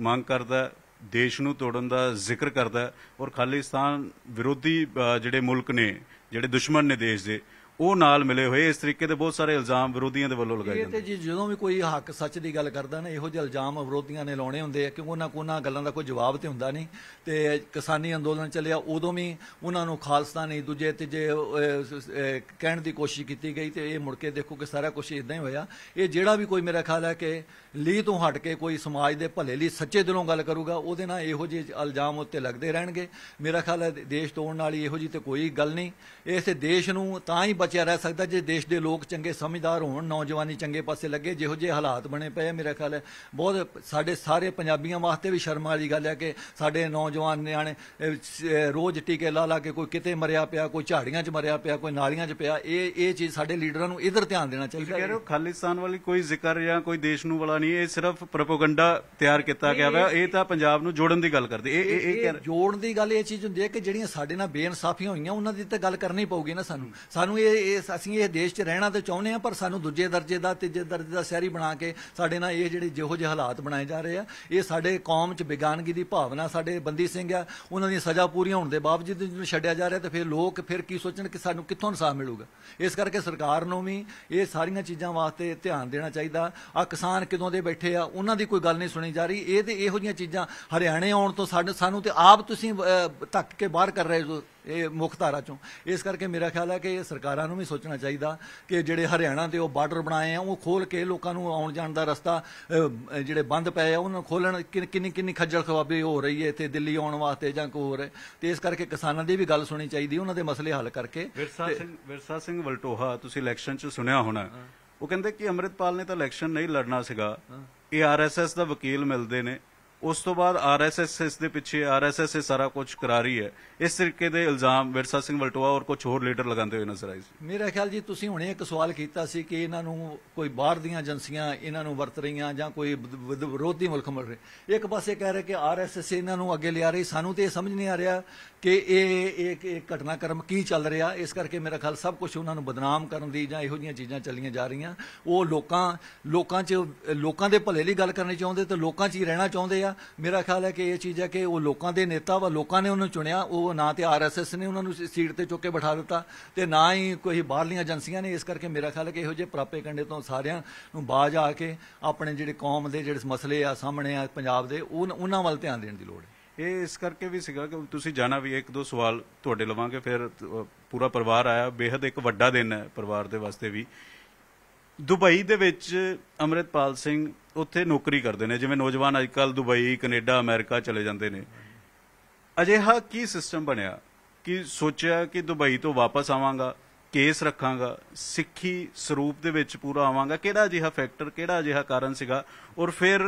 ਮੰਗ ਕਰਦਾ ਦੇਸ਼ ਨੂੰ ਤੋੜਨ ਦਾ ਜ਼ਿਕਰ ਕਰਦਾ ਔਰ ਖਾਲਿਸਤਾਨ ਵਿਰੋਧੀ ਜਿਹੜੇ ਮੁਲਕ ਨੇ ਜਿਹੜੇ ਦੁਸ਼ਮਣ ਨੇ ਦੇਸ਼ ਦੇ ਉਹ ਨਾਲ ਮਿਲੇ ਹੋਏ ਇਸ ਤਰੀਕੇ ਦੇ ਬਹੁਤ ਸਾਰੇ ਇਲਜ਼ਾਮ ਵਿਰੋਧੀਆਂ ਦੇ ਵੱਲੋਂ ਲਗਾਏ ਜਾਂਦੇ ਇਹ ਤੇ ਜੀ ਜਦੋਂ ਵੀ ਕੋਈ ਹੱਕ ਸੱਚ ਦੀ ਗੱਲ ਕਰਦਾ ਨਾ ਇਹੋ ਜਿਹੇ ਇਲਜ਼ਾਮ ਵਿਰੋਧੀਆਂ ਨੇ ਲਾਉਣੇ ਹੁੰਦੇ ਆ ਕਿਉਂਕਿ ਉਹਨਾਂ ਕੋਲ ਨਾ ਗੱਲਾਂ ਦਾ ਕੋਈ ਜਵਾਬ ਤੇ ਹੁੰਦਾ ਨਹੀਂ ਤੇ ਕਿਸਾਨੀ ਅੰਦੋਲਨ ਚੱਲਿਆ ਉਦੋਂ ਵੀ ਉਹਨਾਂ ਨੂੰ ਨਹੀਂ ਦੂਜੇ ਤੇ ਜੇ ਕਹਿਣ ਦੀ ਕੋਸ਼ਿਸ਼ ਕੀਤੀ ਗਈ ਤੇ ਇਹ ਮੁੜ ਕੇ ਦੇਖੋ ਕਿ ਸਾਰਾ ਕੁਝ ਇਦਾਂ ਹੀ ਹੋਇਆ ਇਹ ਜਿਹੜਾ ਵੀ ਕੋਈ ਮੇਰਾ ਖਿਆਲ ਹੈ ਕਿ ਲੀ ਤੋਂ ਹਟ ਕੇ ਕੋਈ ਸਮਾਜ ਦੇ ਭਲੇ ਲਈ ਸੱਚੇ ਦਿਲੋਂ ਗੱਲ ਕਰੂਗਾ ਉਹਦੇ ਨਾਲ ਇਹੋ ਜਿਹੇ ਇਲਜ਼ਾਮ ਉੱਤੇ ਲੱਗਦੇ ਰਹਿਣਗੇ ਮੇਰਾ ਖਿਆਲ ਹੈ ਦੇਸ਼ ਤੋੜਨ ਵਾਲੀ ਇਹੋ ਜੀ ਤੇ ਕੋਈ ਗੱਲ ਨਹੀਂ ਇਸ ਦੇਸ਼ ਨੂੰ ਤਾਂ ਹੀ ਬਚਿਆ ਰਹਿ ਸਕਦਾ ਜੇ ਦੇਸ਼ ਦੇ ਲੋਕ ਚੰਗੇ ਸਮਝਦਾਰ ਹੋਣ ਨੌਜਵਾਨੀ ਚੰਗੇ ਪਾਸੇ ਲੱਗੇ ਜਿਹੋ ਜਿਹੇ ਹਾਲਾਤ ਬਣੇ ਪਏ ਆ ਮੇਰੇ ਖਿਆਲ ਹੈ ਬਹੁਤ ਸਾਡੇ ਸਾਰੇ ਪੰਜਾਬੀਆਂ ਵਾਸਤੇ ਵੀ ਸ਼ਰਮ ਵਾਲੀ ਗੱਲ ਹੈ ਕਿ ਸਾਡੇ ਨੌਜਵਾਨ ਨਿਆਣੇ ਰੋਜ਼ ਟੀਕੇ ਲਾ ਲਾ ਕੇ ਕੋਈ ਕਿਤੇ ਮਰਿਆ ਪਿਆ ਕੋਈ ਝਾੜੀਆਂ 'ਚ ਮਰਿਆ ਪਿਆ ਕੋਈ ਨਾਲੀਆਂ 'ਚ ਪਿਆ ਇਹ ਇਹ ਚੀਜ਼ ਸਾਡੇ ਲੀਡਰਾਂ ਨੂੰ ਇਧਰ ਧਿਆਨ ਦੇਣਾ ਚਾਹੀਦਾ ਹੈ ਕਿ ਕਹਿੰਦੇ ਹੋ ਖਾਲਿਸਤਾਨ ਵਾਲੀ ਕੋਈ ਜ਼ਿਕਰ ਜਾਂ ਕੋਈ ਦੇਸ਼ ਨੂੰ ਵਾਲਾ ਨਹੀਂ ਇਹ ਸਿਰਫ ਪ੍ਰੋਪਗੈਂਡਾ ਤਿਆਰ ਕੀਤਾ ਗਿਆ ਹੈ ਇਹ ਤਾਂ ਪੰਜਾਬ ਨੂੰ ਜੋੜਨ ਦੀ ਗੱਲ ਕਰਦੇ ਇਹ ਇਹ ਇਹ ਜੋੜਨ ਦੀ ਗੱਲ ਇਹ ਚੀਜ਼ ਹੁੰਦੀ ਹੈ ਕਿ ਜਿਹੜੀਆਂ ਸਾਡੇ ਨਾਲ ਬੇਇਨਸਾਫੀਆਂ ਹੋਈਆਂ ਉਹਨਾਂ ਦੀ ਤਾਂ ਗੱਲ ਕਰਨੀ ਪਊਗੀ ਨਾ ਸਾਨੂੰ ਸਾਨੂੰ ਇਹ ਇਸ ਅਸੀਂ ਇਹ ਦੇਸ਼ 'ਚ ਰਹਿਣਾ ਤੇ ਚਾਹੁੰਦੇ ਆ ਪਰ ਸਾਨੂੰ ਦੂਜੇ ਦਰਜੇ ਦਾ ਤੀਜੇ ਦਰਜੇ ਦਾ ਸ਼ਹਿਰੀ ਬਣਾ ਕੇ ਸਾਡੇ ਨਾਲ ਇਹ ਜਿਹੜੇ ਜਿਹੋ ਜਿਹੇ ਹਾਲਾਤ ਬਣਾਏ ਜਾ ਰਹੇ ਆ ਇਹ ਸਾਡੇ ਕੌਮ 'ਚ ਬੇਗਾਨਗੀ ਦੀ ਭਾਵਨਾ ਸਾਡੇ ਬੰਦੀ ਸਿੰਘ ਆ ਉਹਨਾਂ ਦੀ ਸਜ਼ਾ ਪੂਰੀ ਹੋਣ ਦੇ ਬਾਵਜੂਦ ਜਿਹਨੂੰ ਛੱਡਿਆ ਜਾ ਰਿਹਾ ਤੇ ਫਿਰ ਲੋਕ ਫਿਰ ਕੀ ਸੋਚਣ ਕਿ ਸਾਨੂੰ ਕਿੱਥੋਂ ਇਨਸਾਫ ਮਿਲੂਗਾ ਇਸ ਕਰਕੇ ਸਰਕਾਰ ਨੂੰ ਵੀ ਇਹ ਸਾਰੀਆਂ ਚੀਜ਼ਾਂ ਵਾਸਤੇ ਧਿਆਨ ਦੇਣਾ ਚਾਹੀਦਾ ਆ ਕਿਸਾਨ ਕਿਦੋਂ ਦੇ ਬੈਠੇ ਆ ਉਹਨਾਂ ਦੀ ਕੋਈ ਗੱਲ ਨਹੀਂ ਸੁਣੀ ਜਾ ਰਹੀ ਇਹ ਤੇ ਇਹੋ ਜੀਆਂ ਚੀਜ਼ਾਂ ਹਰਿਆਣੇ ਆਉਣ ਤੋਂ ਸਾਡੇ ਸਾਨੂੰ ਤੇ ਆਪ ਤੁਸੀਂ ਧੱਕ ਕੇ ਬਾਹਰ ਕਰ ਰਹੇ ਹੋ ਇਹ ਮੁੱਖ ਧਾਰਾ ਚੋਂ ਇਸ ਕਰਕੇ ਮੇਰਾ ਖਿਆਲ ਹੈ ਕਿ ਸਰਕਾਰਾਂ ਨੂੰ ਵੀ ਸੋਚਣਾ ਚਾਹੀਦਾ ਕਿ ਜਿਹੜੇ ਹਰਿਆਣਾ ਤੇ ਉਹ ਬਾਰਡਰ ਬਣਾਏ ਆ ਉਹ ਖੋਲ ਕੇ ਲੋਕਾਂ ਨੂੰ ਆਉਣ ਜਾਣ ਦਾ ਰਸਤਾ ਜਿਹੜੇ ਬੰਦ ਪਏ ਆ ਉਹਨਾਂ ਖੋਲਣ ਕਿੰਨੀ ਕਿੰਨੀ ਖੱਜਲ ਖਵਾਬੀ ਹੋ ਰਹੀ ਹੈ ਇੱਥੇ ਦਿੱਲੀ ਆਉਣ ਵਾਸਤੇ ਜਾਂ ਕੋ ਹੋਰ ਤੇ ਇਸ ਕਰਕੇ ਕਿਸਾਨਾਂ ਦੀ ਵੀ ਗੱਲ ਸੁਣੀ ਚਾਹੀਦੀ ਉਹਨਾਂ ਦੇ ਮਸਲੇ ਹੱਲ ਕਰਕੇ ਵਿਰਸਾ ਸਿੰਘ ਵਿਰਸਾ ਸਿੰਘ ਵਲਟੋਹਾ ਤੁਸੀਂ ਇਲੈਕਸ਼ਨ 'ਚ ਸੁਣਿਆ ਹੋਣਾ ਉਹ ਕਹਿੰਦੇ ਕਿ ਅਮਰਿਤਪਾਲ ਨੇ ਤਾਂ ਇਲੈਕਸ਼ਨ ਨਹੀਂ ਲੜਨਾ ਸੀਗਾ ਇਹ ਆਰਐਸਐਸ ਦਾ ਵਕੀਲ ਮਿਲਦੇ ਨੇ ਉਸ ਤੋਂ ਬਾਅਦ ਆਰਐਸਐਸ ਇਸ ਦੇ ਪਿੱਛੇ ਆਰਐਸਐਸ ਇਹ ਸਾਰਾ ਕੁਝ ਕਰਾ ਰਹੀ ਹੈ ਇਸ ਤਰੀਕੇ ਦੇ ਇਲਜ਼ਾਮ ਵਿਰਸਾ ਸਿੰਘ ਵਲਟੋਆ ਔਰ ਕੁਝ ਹੋਰ ਲੀਡਰ ਲਗਾਉਂਦੇ ਹੋਏ ਨਜ਼ਰ ਆਏ ਸੀ ਮੇਰਾ ਖਿਆਲ ਜੀ ਤੁਸੀਂ ਹੁਣੇ ਇੱਕ ਸਵਾਲ ਕੀਤਾ ਸੀ ਕਿ ਇਹਨਾਂ ਨੂੰ ਕੋਈ ਬਾਹਰ ਦੀਆਂ ਏਜੰਸੀਆਂ ਇਹਨਾਂ ਨੂੰ ਵਰਤ ਰਹੀਆਂ ਜਾਂ ਕੋਈ ਵਿਰੋਧੀ ਮੁਲਕ ਮਿਲ ਰਹੇ ਇੱਕ ਪਾਸੇ ਕਹਿ ਰਹੇ ਕਿ ਆਰਐਸਐਸ ਇਹਨਾਂ ਨੂੰ ਅੱਗੇ ਲਿਆ ਰਹੀ ਸਾਨੂੰ ਤੇ ਇਹ ਸਮਝ ਨਹੀਂ ਆ ਰਿਹਾ ਕਿ ਇਹ ਇੱਕ ਘਟਨਾਕ੍ਰਮ ਕੀ ਚੱਲ ਰਿਹਾ ਇਸ ਕਰਕੇ ਮੇਰਾ ਖਿਆਲ ਸਭ ਕੁਝ ਉਹਨਾਂ ਨੂੰ ਬਦਨਾਮ ਕਰਨ ਦੀ ਜਾਂ ਇਹੋ ਜੀਆਂ ਚੀਜ਼ਾਂ ਚੱਲੀਆਂ ਜਾ ਰਹੀਆਂ ਉਹ ਲੋਕਾਂ ਲੋਕਾਂ 'ਚ ਲੋਕਾਂ ਦੇ ਭਲੇ ਲਈ ਗੱਲ ਕਰਨੀ ਚਾਹੁੰਦੇ ਤੇ ਲੋਕਾਂ 'ਚ ਹੀ ਰਹਿਣਾ ਚਾਹੁੰਦੇ ਆ ਆ ਮੇਰਾ ਖਿਆਲ ਹੈ ਕਿ ਇਹ ਚੀਜ਼ ਹੈ ਕਿ ਉਹ ਲੋਕਾਂ ਦੇ ਨੇਤਾ ਵਾ ਲੋਕਾਂ ਨੇ ਉਹਨੂੰ ਚੁਣਿਆ ਉਹ ਨਾ ਤੇ ਆਰਐਸਐਸ ਨੇ ਉਹਨਾਂ ਨੂੰ ਸੀਟ ਤੇ ਚੁੱਕ ਕੇ ਬਿਠਾ ਦਿੱਤਾ ਤੇ ਨਾ ਹੀ ਕੋਈ ਬਾਹਰਲੀਆਂ ਏਜੰਸੀਆਂ ਨੇ ਇਸ ਕਰਕੇ ਮੇਰਾ ਖਿਆਲ ਹੈ ਕਿ ਇਹੋ ਜਿਹੇ ਪ੍ਰਾਪੇ ਕੰਡੇ ਤੋਂ ਸਾਰਿਆਂ ਨੂੰ ਬਾਜ ਆ ਕੇ ਆਪਣੇ ਜਿਹੜੇ ਕੌਮ ਦੇ ਜਿਹੜੇ ਮਸਲੇ ਆ ਸਾਹਮਣੇ ਆ ਪੰਜਾਬ ਦੇ ਉਹਨਾਂ ਵੱਲ ਧਿਆਨ ਦੇਣ ਦੀ ਲੋੜ ਹੈ ਇਹ ਇਸ ਕਰਕੇ ਵੀ ਸੀਗਾ ਕਿ ਤੁਸੀਂ ਜਾਣਾ ਵੀ ਇੱਕ ਦੋ ਸਵਾਲ ਤੁਹਾਡੇ ਲਵਾਂਗੇ ਫਿਰ ਪੂਰਾ ਪਰਿਵਾਰ ਆਇਆ ਬੇहद ਇੱਕ ਵੱਡਾ ਦਿਨ ਹੈ ਪਰਿਵਾਰ ਦੇ ਵਾਸਤੇ ਵੀ ਦੁਬਈ ਦੇ ਵਿੱਚ ਅਮਰਿਤਪਾਲ ਸਿੰਘ ਉੱਥੇ ਨੌਕਰੀ ਕਰਦੇ ਨੇ ਜਿਵੇਂ ਨੌਜਵਾਨ ਅੱਜਕੱਲ ਦੁਬਈ ਕੈਨੇਡਾ ਅਮਰੀਕਾ ਚਲੇ ਜਾਂਦੇ ਨੇ ਅਜਿਹਾ ਕੀ ਸਿਸਟਮ ਬਣਿਆ ਕਿ ਸੋਚਿਆ ਕਿ ਦੁਬਈ ਤੋਂ ਵਾਪਸ ਆਵਾਂਗਾ ਕੇਸ ਰੱਖਾਂਗਾ ਸਿੱਖੀ ਸਰੂਪ ਦੇ ਵਿੱਚ ਪੂਰਾ ਆਵਾਂਗਾ ਕਿਹੜਾ ਅਜਿਹਾ ਫੈਕਟਰ ਕਿਹੜਾ ਅਜਿਹਾ ਕਾਰਨ ਸੀਗਾ ਔਰ ਫਿਰ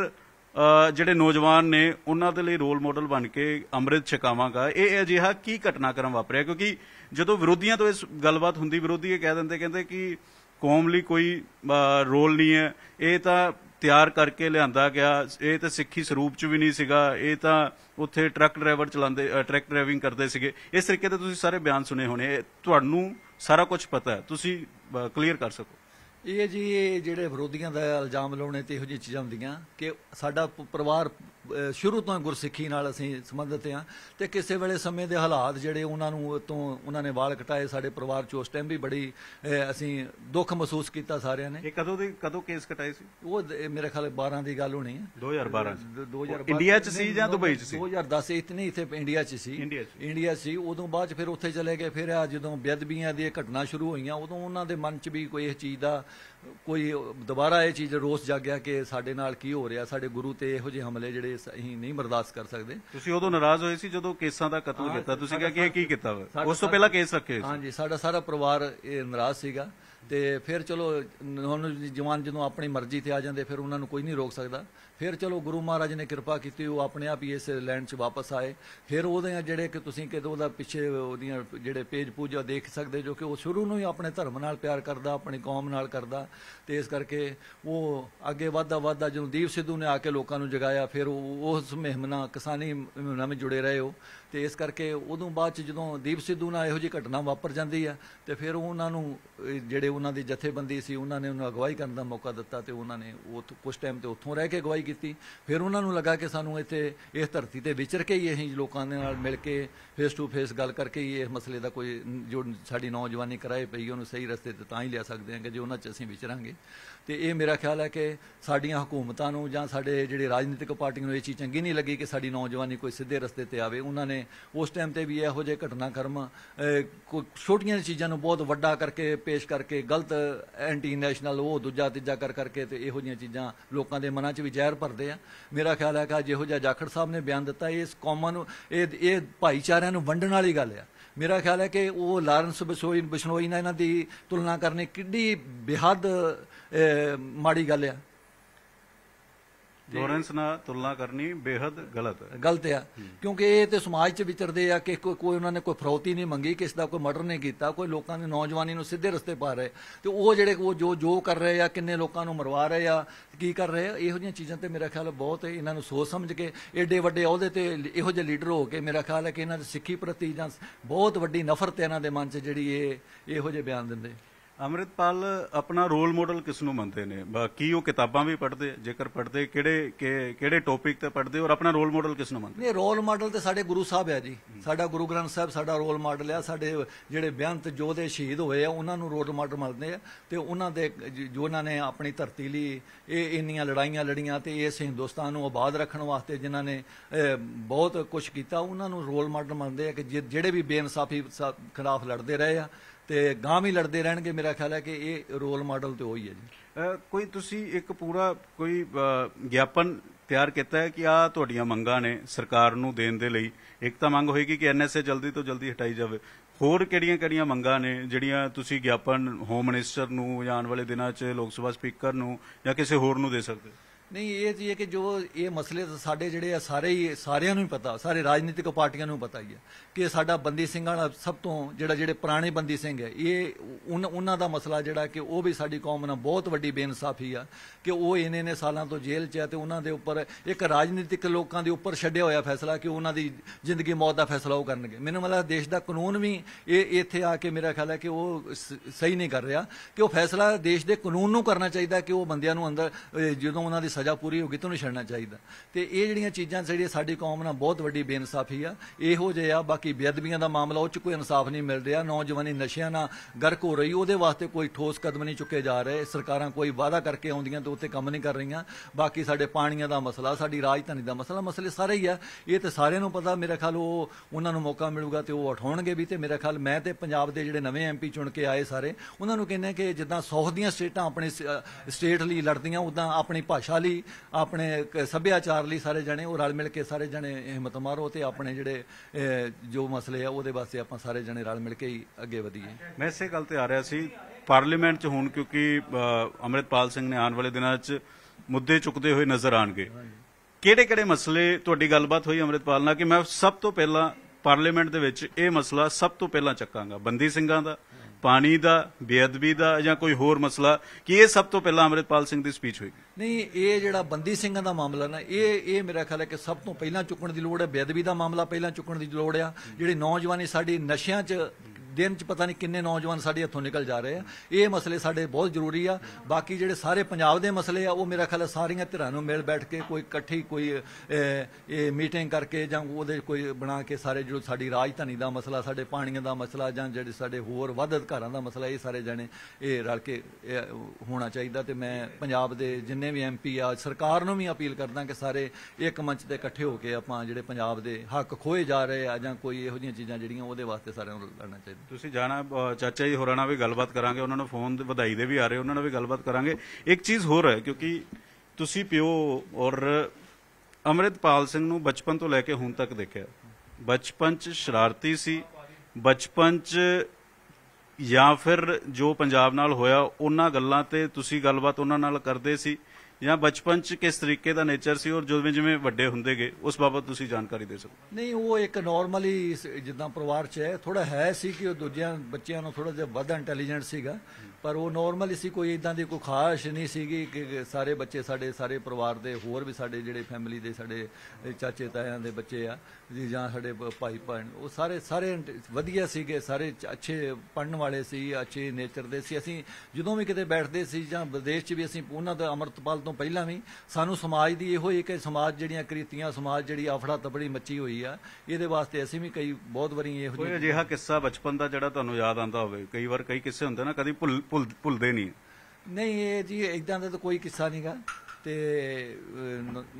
ਜਿਹੜੇ ਨੌਜਵਾਨ ਨੇ ਉਹਨਾਂ ਦੇ ਲਈ ਰੋਲ ਮਾਡਲ ਬਣ ਕੇ ਅੰਮ੍ਰਿਤ ਛਕਾਵਾਂਗਾ ਇਹ ਅਜਿਹਾ ਕੀ ਘਟਨਾਕ੍ਰਮ ਵਾਪਰਿਆ ਕਿਉਂਕਿ ਜਦੋਂ ਵਿਰੋਧੀਆਂ ਤੋਂ ਇਸ ਗੱਲਬਾਤ ਹੁੰਦੀ ਵਿਰੋਧੀ ਇਹ ਕਹਿ ਦਿੰਦੇ ਕਹਿੰਦੇ ਕਿ ਕੌਮ ਲਈ ਕੋਈ ਰੋਲ ਨਹੀਂ ਹੈ ਇਹ ਤਾਂ ਤਿਆਰ ਕਰਕੇ ਲਿਆਂਦਾ ਗਿਆ ਇਹ ਤਾਂ ਸਿੱਖੀ ਸਰੂਪ ਚ ਵੀ ਨਹੀਂ ਸੀਗਾ ਇਹ ਤਾਂ ਉੱਥੇ ਟਰੱਕ ਡਰਾਈਵਰ ਚਲਾਉਂਦੇ ਟਰੱਕ ਡਰਾਈਵਿੰਗ ਕਰਦੇ ਸੀਗੇ ਇਸ ਤਰੀਕੇ ਦੇ ਤੁਸੀਂ ਸਾਰੇ ਬਿਆਨ ਸੁਨੇ ਹੋਣੇ ਤੁਹਾਨੂੰ ਸਾਰਾ ਕੁਝ ਪਤਾ ਹੈ ਤੁਸੀਂ ਕਲੀਅਰ ਕਰ ਸਕੋ ਇਹ ਜੀ ਜਿਹੜੇ ਵਿਰੋਧੀਆਂ ਦਾ ਇਲਜ਼ਾਮ ਲਾਉਣੇ ਤੇ ਇਹੋ ਜਿਹੀ ਚੀਜ਼ਾਂ ਹੁੰਦੀਆਂ ਕਿ ਸਾਡਾ ਪਰਿਵਾਰ ਸ਼ੁਰੂ ਤੋਂ ਗੁਰਸਿੱਖੀ ਨਾਲ ਅਸੀਂ ਸੰਬੰਧਤ ਆ ਤੇ ਕਿਸੇ ਵੇਲੇ ਸਮੇਂ ਦੇ ਹਾਲਾਤ ਜਿਹੜੇ ਉਹਨਾਂ ਨੂੰ ਤੋਂ ਉਹਨਾਂ ਨੇ ਵਾਲ ਕਟਾਏ ਸਾਡੇ ਪਰਿਵਾਰ ਚ ਉਸ ਟਾਈਮ ਵੀ ਬੜੀ ਅਸੀਂ ਦੁੱਖ ਮਹਿਸੂਸ ਕੀਤਾ ਸਾਰਿਆਂ ਨੇ ਇਹ ਕਦੋਂ ਦੇ ਕਦੋਂ ਕੇਸ ਕਟਾਏ ਸੀ ਉਹ ਮੇਰੇ ਖਿਆਲ 12 ਦੀ ਗੱਲ ਹੋਣੀ ਹੈ 2012 2012 ਇੰਡੀਆ ਚ ਸੀ ਜਾਂ ਦੁਬਈ ਚ ਸੀ 2010 ਇਤਨੀ ਇਥੇ ਇੰਡੀਆ ਚ ਸੀ ਇੰਡੀਆ ਸੀ ਉਦੋਂ ਬਾਅਦ ਫਿਰ ਉੱਥੇ ਚਲੇ ਗਏ ਫਿਰ ਆ ਜਦੋਂ ਬੇਦਬੀਆਂ ਦੀ ਘਟਨਾ ਸ਼ੁਰੂ ਹੋਈਆਂ ਉਦੋਂ ਉਹਨਾਂ ਦੇ ਮਨ ਚ ਵੀ ਕੋਈ ਇਸ ਚੀਜ਼ ਦਾ ਕੋਈ ਦੁਬਾਰਾ ਇਹ ਚੀਜ਼ ਰੋਸ ਜਾਗਿਆ ਕਿ ਸਾਡੇ ਨਾਲ ਕੀ ਹੋ ਰਿਹਾ ਸਾਡੇ ਗੁਰੂ ਤੇ ਇਹੋ ਜਿਹੇ ਹਮਲੇ ਜਿਹੜੇ ਅਸੀਂ ਨਹੀਂ ਬਰਦਾਸ਼ਤ ਕਰ ਸਕਦੇ ਤੁਸੀਂ ਉਦੋਂ ਨਾਰਾਜ਼ ਹੋਏ ਸੀ ਜਦੋਂ ਕੇਸਾਂ ਦਾ ਕਤਲ ਕੀਤਾ ਤੁਸੀਂ ਕਿਹਾ ਕਿ ਇਹ ਕੀ ਕੀਤਾ ਉਸ ਤੋਂ ਪਹਿਲਾਂ ਕੇਸ ਰੱਖੇ ਹਾਂਜੀ ਸਾਡਾ ਸਾਰਾ ਪਰਿਵਾਰ ਇਹ ਨਾਰਾਜ਼ ਸੀਗਾ ਤੇ ਫਿਰ ਚਲੋ ਹੁਣ ਜਵਾਨ ਜਦੋਂ ਆਪਣੀ ਮਰਜ਼ੀ ਤੇ ਆ ਜਾਂਦੇ ਫਿਰ ਉਹਨਾਂ ਨੂੰ ਕੋਈ ਨਹੀਂ ਰੋਕ ਸਕਦਾ ਫਿਰ ਚਲੋ ਗੁਰੂ ਮਹਾਰਾਜ ਨੇ ਕਿਰਪਾ ਕੀਤੀ ਉਹ ਆਪਣੇ ਆਪ ਹੀ ਇਸ ਲੈਂਡ 'ਚ ਵਾਪਸ ਆਏ ਫਿਰ ਉਹਦੇ ਜਿਹੜੇ ਕਿ ਤੁਸੀਂ ਕਿਦੋਂ ਉਹਦਾ ਪਿੱਛੇ ਉਹਦੀਆਂ ਜਿਹੜੇ ਪੇਜ ਪੂਜਾ ਦੇਖ ਸਕਦੇ ਜੋ ਕਿ ਉਹ ਸ਼ੁਰੂ ਨੂੰ ਹੀ ਆਪਣੇ ਧਰਮ ਨਾਲ ਪਿਆਰ ਕਰਦਾ ਆਪਣੀ ਕੌਮ ਨਾਲ ਕਰਦਾ ਤੇ ਇਸ ਕਰਕੇ ਉਹ ਅੱਗੇ ਵਧਦਾ ਵਧਦਾ ਜਦੋਂ ਦੀਪ ਸਿੱਧੂ ਨੇ ਆ ਕੇ ਲੋਕਾਂ ਨੂੰ ਜਗਾਇਆ ਫਿਰ ਉਸ ਮਹਿਮਨਾ ਕਿਸਾਨੀ ਮਹਿਮਨਾ ਵਿੱਚ ਜੁੜੇ ਰਹੇ ਹੋ ਤੇ ਇਸ ਕਰਕੇ ਉਦੋਂ ਬਾਅਦ ਚ ਜਦੋਂ ਦੀਪ ਸਿੱਧੂ ਨਾਲ ਇਹੋ ਜਿਹੀ ਘਟਨਾ ਵਾਪਰ ਜਾਂਦੀ ਆ ਤੇ ਫਿਰ ਉਹਨਾਂ ਨੂੰ ਜਿਹੜੇ ਉਹਨਾਂ ਦੀ ਜਥੇਬੰਦੀ ਸੀ ਉਹਨਾਂ ਨੇ ਉਹਨੂੰ ਅਗਵਾਈ ਕਰਨ ਦਾ ਮੌਕਾ ਦਿੱਤਾ ਤੇ ਉਹਨਾਂ ਨੇ ਉਹ ਕੁਝ ਟਾਈਮ ਤੇ ਉੱਥੋਂ ਰਹਿ ਕੇ ਅਗਵਾਈ ਕੀਤੀ ਫਿਰ ਉਹਨਾਂ ਨੂੰ ਲੱਗਾ ਕਿ ਸਾਨੂੰ ਇੱਥੇ ਇਸ ਧਰਤੀ ਤੇ ਵਿਚਰ ਕੇ ਹੀ ਇਹ ਲੋਕਾਂ ਦੇ ਨਾਲ ਮਿਲ ਕੇ ਫੇਸ ਟੂ ਫੇਸ ਗੱਲ ਕਰਕੇ ਹੀ ਇਸ ਮਸਲੇ ਦਾ ਕੋਈ ਜੋ ਸਾਡੀ ਨੌਜਵਾਨੀ ਕਰਾਏ ਪਈ ਉਹਨੂੰ ਸਹੀ ਰਸਤੇ ਤੇ ਤਾਂ ਹੀ ਲਿਆ ਸਕਦੇ ਹਾਂ ਕਿ ਜੇ ਉਹਨਾਂ 'ਚ ਅਸੀਂ ਵਿਚਰਾਂਗੇ ਤੇ ਇਹ ਮੇਰਾ ਖਿਆਲ ਹੈ ਕਿ ਸਾਡੀਆਂ ਹਕੂਮਤਾਂ ਨੂੰ ਜਾਂ ਸਾਡੇ ਜਿਹੜੇ ਰਾਜਨੀਤਿਕ ਪਾਰਟੀਆਂ ਨੂੰ ਇਹ ਚੀਜ਼ ਚੰਗੀ ਨਹੀਂ ਲੱਗੀ ਕਿ ਸਾਡੀ ਨੌਜਵਾਨੀ ਕੋਈ ਸਿੱਧੇ ਰਸਤੇ ਤੇ ਆਵੇ ਉਹਨਾਂ ਨੇ ਉਸ ਟਾਈਮ ਤੇ ਵੀ ਇਹੋ ਜਿਹੇ ਘਟਨਾਕ੍ਰਮ ਕੋਈ ਛੋਟੀਆਂ ਚੀਜ਼ਾਂ ਨੂੰ ਬਹੁਤ ਵੱਡਾ ਕਰਕੇ ਪੇਸ਼ ਕਰਕੇ ਗਲਤ ਐਂਟੀ ਨੈਸ਼ਨਲ ਉਹ ਦੂਜਾ ਤੀਜਾ ਕਰ ਕਰਕੇ ਤੇ ਇਹੋ ਜਿਹੀਆਂ ਚੀਜ਼ਾਂ ਲੋਕਾਂ ਦੇ ਮਨਾਂ 'ਚ ਵੀ ਜ਼ਹਿਰ ਭਰਦੇ ਆ ਮੇਰਾ ਖਿਆਲ ਹੈ ਕਿ ਜਿਹੋ ਜਿਹਾ ਜਾਖੜ ਸਾਹਿਬ ਨੇ ਬਿਆਨ ਦਿੱਤਾ ਇਸ ਕੌਮਾਂ ਨੂੰ ਇਹ ਇਹ ਭਾਈਚਾਰਿਆਂ ਨੂੰ ਵੰਡਣ ਵਾਲੀ ਗੱਲ ਆ ਮੇਰਾ ਖਿਆਲ ਹੈ ਕਿ ਉਹ ਲਾਰੈਂਸ ਬਸ਼ੋਈ ਬਿਸ਼ਨੋਈ ਨਾਲ ਇਹਨਾਂ ਦੀ ਤੁਲਨਾ ਕਰਨੀ ਕਿੱਡੀ ਬਿਹਦ ਮਾੜੀ ਗੱਲ ਆ ਲੋਰੈਂਸ ਨਾਲ ਤੁਲਨਾ ਕਰਨੀ ਬੇहद ਗਲਤ ਹੈ ਗਲਤ ਆ ਕਿਉਂਕਿ ਇਹ ਤੇ ਸਮਾਜ 'ਚ ਵਿਚਰਦੇ ਆ ਕਿ ਕੋਈ ਉਹਨਾਂ ਨੇ ਕੋਈ ਫਰੌਤੀ ਨਹੀਂ ਮੰਗੀ ਕਿਸ ਦਾ ਕੋਈ ਮਰਡਰ ਨਹੀਂ ਕੀਤਾ ਕੋਈ ਲੋਕਾਂ ਦੀ ਨੌਜਵਾਨੀ ਨੂੰ ਸਿੱਧੇ ਰਸਤੇ ਪਾ ਰਹੇ ਤੇ ਉਹ ਜਿਹੜੇ ਉਹ ਜੋ ਜੋ ਕਰ ਰਹੇ ਆ ਕਿੰਨੇ ਲੋਕਾਂ ਨੂੰ ਮਰਵਾ ਰਹੇ ਆ ਕੀ ਕਰ ਰਹੇ ਇਹੋ ਜਿਹੀਆਂ ਚੀਜ਼ਾਂ ਤੇ ਮੇਰਾ ਖਿਆਲ ਬਹੁਤ ਇਹਨਾਂ ਨੂੰ ਸੋਚ ਸਮਝ ਕੇ ਏਡੇ ਵੱਡੇ ਅਹੁਦੇ ਤੇ ਇਹੋ ਜਿਹੇ ਲੀਡਰ ਹੋ ਕੇ ਮੇਰਾ ਖਿਆਲ ਹੈ ਕਿ ਇਹਨਾਂ ਦੀ ਸਿੱਖੀ ਪ੍ਰਤੀ ਜਾਂ ਬਹੁਤ ਵੱਡੀ ਨਫ਼ਰਤ ਇਹਨਾਂ ਦੇ ਮਨ 'ਚ ਜਿਹੜੀ ਇਹ ਇਹੋ ਜਿਹੇ ਬਿਆਨ ਦਿੰਦੇ ਅਮਰਿਤਪਾਲ ਆਪਣਾ ਰੋਲ ਮਾਡਲ ਕਿਸ ਨੂੰ ਮੰਨਦੇ ਨੇ ਕੀ ਉਹ ਕਿਤਾਬਾਂ ਵੀ ਪੜ੍ਹਦੇ ਜੇਕਰ ਪੜ੍ਹਦੇ ਕਿਹੜੇ ਕਿਹੜੇ ਟੌਪਿਕ ਤੇ ਪੜ੍ਹਦੇ ਔਰ ਆਪਣਾ ਰੋਲ ਮਾਡਲ ਕਿਸ ਨੂੰ ਮੰਨਦੇ ਨੇ ਰੋਲ ਮਾਡਲ ਤੇ ਸਾਡੇ ਗੁਰੂ ਸਾਹਿਬ ਆ ਜੀ ਸਾਡਾ ਗੁਰੂ ਗ੍ਰੰਥ ਸਾਹਿਬ ਸਾਡਾ ਰੋਲ ਮਾਡਲ ਆ ਸਾਡੇ ਜਿਹੜੇ ਬੇਅੰਤ ਜੋਧੇ ਸ਼ਹੀਦ ਹੋਏ ਆ ਉਹਨਾਂ ਨੂੰ ਰੋਲ ਮਾਡਲ ਮੰਨਦੇ ਆ ਤੇ ਉਹਨਾਂ ਦੇ ਜੋ ਉਹਨਾਂ ਨੇ ਆਪਣੀ ਧਰਤੀ ਲਈ ਇਹ ਇੰਨੀਆਂ ਲੜਾਈਆਂ ਲੜੀਆਂ ਤੇ ਇਸ ਹਿੰਦੁਸਤਾਨ ਨੂੰ ਆਬਾਦ ਰੱਖਣ ਵਾਸਤੇ ਜਿਨ੍ਹਾਂ ਨੇ ਬਹੁਤ ਕੁਝ ਕੀਤਾ ਉਹਨਾਂ ਨੂੰ ਰੋਲ ਮਾਡਲ ਮੰਨਦੇ ਆ ਕਿ ਜਿਹੜੇ ਵੀ ਬੇਇਨਸਾਫੀ ਖਿਲਾਫ ਲੜਦੇ ਰਹੇ ਆ ਤੇ ਗਾਂ ਵੀ ਲੜਦੇ ਰਹਿਣਗੇ ਮੇਰਾ ਖਿਆਲ ਹੈ ਕਿ ਇਹ ਰੋਲ ਮਾਡਲ ਤੇ ਉਹੀ ਹੈ ਜੀ ਕੋਈ ਤੁਸੀਂ ਇੱਕ ਪੂਰਾ ਕੋਈ ਗਿਆਪਨ ਤਿਆਰ ਕੀਤਾ ਹੈ ਕਿ ਆ ਤੁਹਾਡੀਆਂ ਮੰਗਾਂ ਨੇ ਸਰਕਾਰ ਨੂੰ ਦੇਣ ਦੇ ਲਈ ਇੱਕ ਤਾਂ ਮੰਗ ਹੋਏਗੀ ਕਿ ਐਨਐਸਏ ਜਲਦੀ ਤੋਂ ਜਲਦੀ ਹਟਾਈ ਜਾਵੇ ਹੋਰ ਕਿਹੜੀਆਂ-ਕਿਹੜੀਆਂ ਮੰਗਾਂ ਨੇ ਜਿਹੜੀਆਂ ਤੁਸੀਂ ਗਿਆਪਨ ਹੋਮ ਮਿਨਿਸਟਰ ਨੂੰ ਜਾਂ ਆਉਣ ਵਾਲੇ ਦਿਨਾਂ 'ਚ ਲੋਕ ਸਭਾ ਸਪੀਕਰ ਨੂੰ ਜਾਂ ਕਿਸੇ ਹੋਰ ਨੂੰ ਦੇ ਸਕਦੇ ਹੋ ਨਹੀਂ ਇਹ ਜੀ ਹੈ ਕਿ ਜੋ ਇਹ ਮਸਲੇ ਸਾਡੇ ਜਿਹੜੇ ਆ ਸਾਰੇ ਹੀ ਸਾਰਿਆਂ ਨੂੰ ਹੀ ਪਤਾ ਸਾਰੇ ਰਾਜਨੀਤਿਕ ਪਾਰਟੀਆਂ ਨੂੰ ਪਤਾ ਹੀ ਹੈ ਕਿ ਸਾਡਾ ਬੰਦੀ ਸਿੰਘਾਂ ਦਾ ਸਭ ਤੋਂ ਜਿਹੜਾ ਜਿਹੜੇ ਪੁਰਾਣੇ ਬੰਦੀ ਸਿੰਘ ਹੈ ਇਹ ਉਹਨਾਂ ਦਾ ਮਸਲਾ ਜਿਹੜਾ ਕਿ ਉਹ ਵੀ ਸਾਡੀ ਕੌਮ ਨਾਲ ਬਹੁਤ ਵੱਡੀ ਬੇਇਨਸਾਫੀ ਆ ਕਿ ਉਹ ਇਹਨੇ ਨੇ ਸਾਲਾਂ ਤੋਂ ਜੇਲ੍ਹ 'ਚ ਆ ਤੇ ਉਹਨਾਂ ਦੇ ਉੱਪਰ ਇੱਕ ਰਾਜਨੀਤਿਕ ਲੋਕਾਂ ਦੇ ਉੱਪਰ ਛੱਡਿਆ ਹੋਇਆ ਫੈਸਲਾ ਕਿ ਉਹਨਾਂ ਦੀ ਜ਼ਿੰਦਗੀ ਮੌਤ ਦਾ ਫੈਸਲਾ ਉਹ ਕਰਨਗੇ ਮੈਨੂੰ ਮਤਲਬ ਦੇਸ਼ ਦਾ ਕਾਨੂੰਨ ਵੀ ਇਹ ਇੱਥੇ ਆ ਕੇ ਮੇਰਾ ਖਿਆਲ ਹੈ ਕਿ ਉਹ ਸਹੀ ਨਹੀਂ ਕਰ ਰਿਹਾ ਕਿ ਉਹ ਫੈਸਲਾ ਦੇਸ਼ ਦੇ ਕਾਨੂੰਨ ਨੂੰ ਕਰਨਾ ਚਾਹੀਦਾ ਕਿ ਉਹ ਬੰਦਿਆਂ ਨੂੰ ਅੰਦਰ ਜਦੋਂ ਉਹਨਾਂ ਦੀ ਸਜ਼ਾ ਪੂਰੀ ਹੋ ਗਈ ਉਹਨੂੰ ਛੱਡਣਾ ਚਾਹੀਦਾ ਤੇ ਇਹ ਜਿਹੜੀਆਂ ਚੀਜ਼ਾਂ ਜਿਹੜੀਆਂ ਸਾਡੀ ਕੌਮ ਨਾਲ ਬਹੁਤ ਵੱਡੀ ਬੇਇਨਸਾਫੀ ਆ ਇਹੋ ਜੇ ਆ ਬਾਕੀ ਬੇਅਦਬੀਆਂ ਦਾ ਮਾਮਲਾ ਉਹ ਚ ਕੋਈ ਇਨਸਾਫ ਨਹੀਂ ਮਿਲ ਰਿਹਾ ਨੌਜਵਾਨੀ ਨਸ਼ਿਆਂ ਨਾਲ ਗਰਕ ਹੋ ਰਹੀ ਉਹਦੇ ਵਾਸਤੇ ਕੋਈ ਠੋਸ ਕਦਮ ਨਹੀਂ ਚੁੱਕੇ ਜਾ ਰਹੇ ਸਰਕਾਰਾਂ ਕੋਈ ਵਾਅਦਾ ਕਰਕੇ ਆਉਂਦੀਆਂ ਤੇ ਉੱਤੇ ਕੰਮ ਨਹੀਂ ਕਰ ਰਹੀਆਂ ਬਾਕੀ ਸਾਡੇ ਪਾਣੀਆਂ ਦਾ ਮਸਲਾ ਸਾਡੀ ਰਾਜਧਾਨੀ ਦਾ ਮਸਲਾ ਮਸਲੇ ਸਾਰੇ ਹੀ ਆ ਇਹ ਤੇ ਸਾਰਿਆਂ ਨੂੰ ਪਤਾ ਮੇਰੇ ਖਿਆਲ ਉਹ ਉਹਨਾਂ ਨੂੰ ਮੌਕਾ ਮਿਲੂਗਾ ਤੇ ਉਹ ਉਠਾਉਣਗੇ ਵੀ ਤੇ ਮੇਰੇ ਖਿਆਲ ਮੈਂ ਤੇ ਪੰਜਾਬ ਦੇ ਜਿਹੜੇ ਨਵੇਂ ਐਮਪੀ ਚੁਣ ਕੇ ਆਏ ਸਾਰੇ ਉਹਨਾਂ ਨੂੰ ਕਹਿੰਦੇ ਕਿ ਜਿੱਦਾਂ ਸੌਖ ਦੀਆਂ ਸਟੇਟਾਂ ਆਪਣੇ ਸਟੇਟ ਲਈ ਲੜਦੀਆਂ ਉਦਾਂ ਆਪਣੀ ਭਾਸ਼ਾ ਲਈ ਲਈ ਆਪਣੇ ਸੱਭਿਆਚਾਰ ਲਈ ਸਾਰੇ ਜਣੇ ਉਹ ਰਲ ਮਿਲ ਕੇ ਸਾਰੇ ਜਣੇ ਹਿੰਮਤ ਮਾਰੋ ਤੇ ਆਪਣੇ ਜਿਹੜੇ ਜੋ ਮਸਲੇ ਆ ਉਹਦੇ ਵਾਸਤੇ ਆਪਾਂ ਸਾਰੇ ਜਣੇ ਰਲ ਮਿਲ ਕੇ ਹੀ ਅੱਗੇ ਵਧੀਏ ਮੈਂ ਇਸੇ ਗੱਲ ਤੇ ਆ ਰਿਹਾ ਸੀ ਪਾਰਲੀਮੈਂਟ 'ਚ ਹੁਣ ਕਿਉਂਕਿ ਅਮਰਿਤਪਾਲ ਸਿੰਘ ਨੇ ਆਉਣ ਵਾਲੇ ਦਿਨਾਂ 'ਚ ਮੁੱਦੇ ਚੁੱਕਦੇ ਹੋਏ ਨਜ਼ਰ ਆਣਗੇ ਕਿਹੜੇ ਕਿਹੜੇ ਮਸਲੇ ਤੁਹਾਡੀ ਗੱਲਬਾਤ ਹੋਈ ਅਮਰਿਤਪਾਲ ਨਾਲ ਕਿ ਮੈਂ ਸਭ ਤੋਂ ਪਹਿਲਾਂ ਪਾਰਲੀਮੈਂਟ ਦੇ ਵਿੱਚ ਇਹ ਮਸਲਾ ਸਭ ਤੋਂ ਪਹਿਲਾਂ ਚੱਕਾਂਗਾ ਬੰਦੀ ਸਿੰਘਾਂ ਦਾ ਪਾਣੀ ਦਾ ਬੇਅਦਬੀ ਦਾ ਜਾਂ ਕੋਈ ਹੋਰ ਮਸਲਾ ਕਿ ਇਹ ਸਭ ਤੋਂ ਪਹਿਲਾਂ ਅਮਰਿਤਪਾਲ ਸਿੰਘ ਦੀ ਸਪੀਚ ਹੋਈ ਨਹੀਂ ਇਹ ਜਿਹੜਾ ਬੰਦੀ ਸਿੰਘਾਂ ਦਾ ਮਾਮਲਾ ਨਾ ਇਹ ਇਹ ਮੇਰਾ ਖਿਆਲ ਹੈ ਕਿ ਸਭ ਤੋਂ ਪਹਿਲਾਂ ਚੁੱਕਣ ਦੀ ਲੋੜ ਹੈ ਬੇਅਦਬੀ ਦਾ ਮਾਮਲਾ ਪਹਿਲਾਂ ਚੁੱਕਣ ਦੀ ਲੋੜ ਆ ਜਿਹੜੀ ਨੌਜਵਾਨੀ ਸਾਡੀ ਨਸ਼ਿਆਂ 'ਚ ਦਿਨ 'ਚ ਪਤਾ ਨਹੀਂ ਕਿੰਨੇ ਨੌਜਵਾਨ ਸਾਡੇ ਹੱਥੋਂ ਨਿਕਲ ਜਾ ਰਹੇ ਆ ਇਹ ਮਸਲੇ ਸਾਡੇ ਬਹੁਤ ਜ਼ਰੂਰੀ ਆ ਬਾਕੀ ਜਿਹੜੇ ਸਾਰੇ ਪੰਜਾਬ ਦੇ ਮਸਲੇ ਆ ਉਹ ਮੇਰਾ ਖਿਆਲ ਸਾਰੀਆਂ ਧਿਰਾਂ ਨੂੰ ਮਿਲ ਬੈਠ ਕੇ ਕੋਈ ਇਕੱਠੀ ਕੋਈ ਇਹ ਮੀਟਿੰਗ ਕਰਕੇ ਜਾਂ ਉਹਦੇ ਕੋਈ ਬਣਾ ਕੇ ਸਾਰੇ ਜਿਹੜਾ ਸਾਡੀ ਰਾਜਧਾਨੀ ਦਾ ਮਸਲਾ ਸਾਡੇ ਪਾਣੀਆਂ ਦਾ ਮਸਲਾ ਜਾਂ ਜਿਹੜੇ ਸਾਡੇ ਹੋਰ ਵੱਧ ਅਧਿਕਾਰਾਂ ਦਾ ਮਸਲਾ ਇਹ ਸਾਰੇ ਜਣੇ ਇਹ ਰਲ ਕੇ ਹੋਣਾ ਚਾਹੀਦਾ ਤੇ ਮੈਂ ਪੰਜਾਬ ਦੇ ਜਿੰਨੇ ਵੀ ਐਮਪੀ ਆ ਸਰਕਾਰ ਨੂੰ ਵੀ ਅਪੀਲ ਕਰਦਾ ਕਿ ਸਾਰੇ ਇੱਕ ਮੰਚ ਤੇ ਇਕੱਠੇ ਹੋ ਕੇ ਆਪਾਂ ਜਿਹੜੇ ਪੰਜਾਬ ਦੇ ਹੱਕ ਖੋਏ ਜਾ ਰਹੇ ਆ ਜਾਂ ਕੋਈ ਇਹੋ ਜਿਹੀਆਂ ਚੀਜ਼ਾਂ ਜਿਹੜੀਆਂ ਉਹਦੇ ਵਾਸਤੇ ਸਾਰਿਆਂ ਨੂੰ ਲੜਨਾ ਚਾਹੀਦਾ ਤੁਸੀਂ ਜਾਣਾ ਚਾਚਾ ਜੀ ਹੋਰਾਂ ਨਾਲ ਵੀ ਗੱਲਬਾਤ ਕਰਾਂਗੇ ਉਹਨਾਂ ਨੂੰ ਫੋਨ ਦੇ ਵਧਾਈ ਦੇ ਵੀ ਆ ਰਹੇ ਉਹਨਾਂ ਨਾਲ ਵੀ ਗੱਲਬਾਤ ਕਰਾਂਗੇ ਇੱਕ ਚੀਜ਼ ਹੋਰ ਹੈ ਕਿਉਂਕਿ ਤੁਸੀਂ ਪਿਓ ਔਰ ਅਮਰਿਤਪਾਲ ਸਿੰਘ ਨੂੰ ਬਚਪਨ ਤੋਂ ਲੈ ਕੇ ਹੁਣ ਤੱਕ ਦੇਖਿਆ ਬਚਪਨ ਚ ਸ਼ਰਾਰਤੀ ਸੀ ਬਚਪਨ ਚ ਜਾਂ ਫਿਰ ਜੋ ਪੰਜਾਬ ਨਾਲ ਹੋਇਆ ਉਹਨਾਂ ਗੱਲਾਂ ਤੇ ਤੁਸੀਂ ਗੱਲਬਾਤ ਉਹਨਾਂ ਨਾਲ ਕਰਦੇ ਸੀ ਜਾਂ ਬਚਪਨ ਚ ਕਿਸ ਤਰੀਕੇ ਦਾ ਨੇਚਰ ਸੀ ਔਰ ਜਦੋਂ ਜਿਵੇਂ ਵੱਡੇ ਹੁੰਦੇ ਗਏ ਉਸ ਬਾਬਤ ਤੁਸੀਂ ਜਾਣਕਾਰੀ ਦੇ ਸਕੋ ਨਹੀਂ ਉਹ ਇੱਕ ਨਾਰਮਲੀ ਜਿੱਦਾਂ ਪਰਿਵਾਰ ਚ ਹੈ ਥੋੜਾ ਹੈ ਸੀ ਕਿ ਉਹ ਦੂਜਿਆਂ ਬੱਚਿਆਂ ਨੂੰ ਥੋੜਾ ਜਿਹਾ ਵੱਧ ਇੰਟੈਲੀਜੈਂਟ ਸੀਗਾ ਪਰ ਉਹ ਨਾਰਮਲ ਸੀ ਕੋਈ ਇਦਾਂ ਦੀ ਕੋਈ ਖਾਸ਼ ਨਹੀਂ ਸੀਗੀ ਕਿ ਸਾਰੇ ਬੱਚੇ ਸਾਡੇ ਸਾਰੇ ਪਰਿਵਾਰ ਦੇ ਹੋਰ ਵੀ ਸਾਡੇ ਜਿਹੜੇ ਫੈਮਿਲੀ ਦੇ ਸਾਡੇ ਚਾਚੇ ਤਾਇਆਂ ਦੇ ਬੱਚੇ ਆ ਜੀ ਜਾਂ ਸਾਡੇ ਭਾਈ ਭੈਣ ਉਹ ਸਾਰੇ ਸਾਰੇ ਵਧੀਆ ਸੀਗੇ ਸਾਰੇ ਅੱਛੇ ਪੜਨ ਵਾਲੇ ਸੀ ਅੱਛੇ ਨੇਚਰ ਦੇ ਸੀ ਅਸੀਂ ਜਦੋਂ ਵੀ ਕਿਤੇ ਬੈਠਦੇ ਸੀ ਜਾਂ ਵਿਦੇਸ਼ 'ਚ ਵੀ ਅਸੀਂ ਉਹਨਾਂ ਦਾ ਅਮਰਤਪਾਲ ਤੋਂ ਪਹਿਲਾਂ ਵੀ ਸਾਨੂੰ ਸਮਾਜ ਦੀ ਇਹੋ ਇੱਕ ਸਮਾਜ ਜਿਹੜੀਆਂ ਕ੍ਰਿਤੀਆਂ ਸਮਾਜ ਜਿਹੜੀ ਆਫੜਾ ਤਬੜੀ ਮੱਚੀ ਹੋਈ ਆ ਇਹਦੇ ਵਾਸਤੇ ਅਸੀਂ ਵੀ ਕਈ ਬਹੁਤ ਵਾਰੀ ਇਹੋ ਜਿਹੇ ਕੋਈ ਅਜਿਹਾ ਕਿੱਸਾ ਬਚਪਨ ਦਾ ਜਿਹੜਾ ਤੁਹਾਨੂੰ ਯਾਦ ਆਉਂਦਾ ਹੋਵੇ ਕਈ ਵਾਰ ਕਈ ਕਿੱਸੇ ਹੁੰਦੇ ਨਾ ਕਦੀ ਭੁੱਲ ਭੁੱਲਦੇ ਨਹੀਂ ਨਹੀਂ ਇਹ ਜੀ ਇਦਾਂ ਦਾ ਤਾਂ ਕੋਈ ਕਿੱਸਾ ਨਹੀਂਗਾ ਤੇ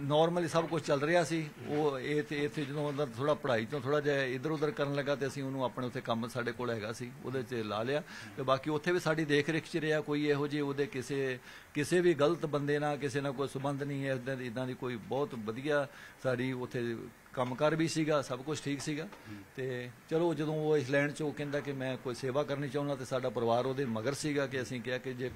ਨਾਰਮਲੀ ਸਭ ਕੁਝ ਚੱਲ ਰਿਹਾ ਸੀ ਉਹ ਇਹ ਤੇ ਇੱਥੇ ਜਦੋਂ ਅੰਦਰ ਥੋੜਾ ਪੜਾਈ ਤੋਂ ਥੋੜਾ ਜਿਹਾ ਇਧਰ ਉਧਰ ਕਰਨ ਲੱਗਾ ਤੇ ਅਸੀਂ ਉਹਨੂੰ ਆਪਣੇ ਉੱਥੇ ਕੰਮ ਸਾਡੇ ਕੋਲ ਹੈਗਾ ਸੀ ਉਹਦੇ 'ਚ ਲਾ ਲਿਆ ਤੇ ਬਾਕੀ ਉੱਥੇ ਵੀ ਸਾਡੀ ਦੇਖ ਰੇਖ 'ਚ ਰਿਹਾ ਕੋਈ ਇਹੋ ਜਿਹੇ ਉਹਦੇ ਕਿਸੇ ਕਿਸੇ ਵੀ ਗਲਤ ਬੰਦੇ ਨਾਲ ਕਿਸੇ ਨਾਲ ਕੋਈ ਸਬੰਧ ਨਹੀਂ ਹੈ ਇਦਾਂ ਦੀ ਕੋਈ ਬਹੁਤ ਵਧੀਆ ਸਾਡੀ ਉੱਥੇ ਕੰਮਕਾਰ ਵੀ ਸੀਗਾ ਸਭ ਕੁਝ ਠੀਕ ਸੀਗਾ ਤੇ ਚਲੋ ਜਦੋਂ ਉਹ ਲੈਂਡ 'ਚ ਉਹ ਕਹਿੰਦਾ ਕਿ ਮੈਂ ਕੋਈ ਸੇਵਾ ਕਰਨੀ ਚਾਹੁੰਦਾ ਤੇ ਸਾਡਾ ਪਰਿਵਾਰ ਉਹਦੇ ਮਗਰ ਸੀਗਾ ਕਿ ਅਸੀਂ ਕਿਹਾ ਕਿ ਜੇ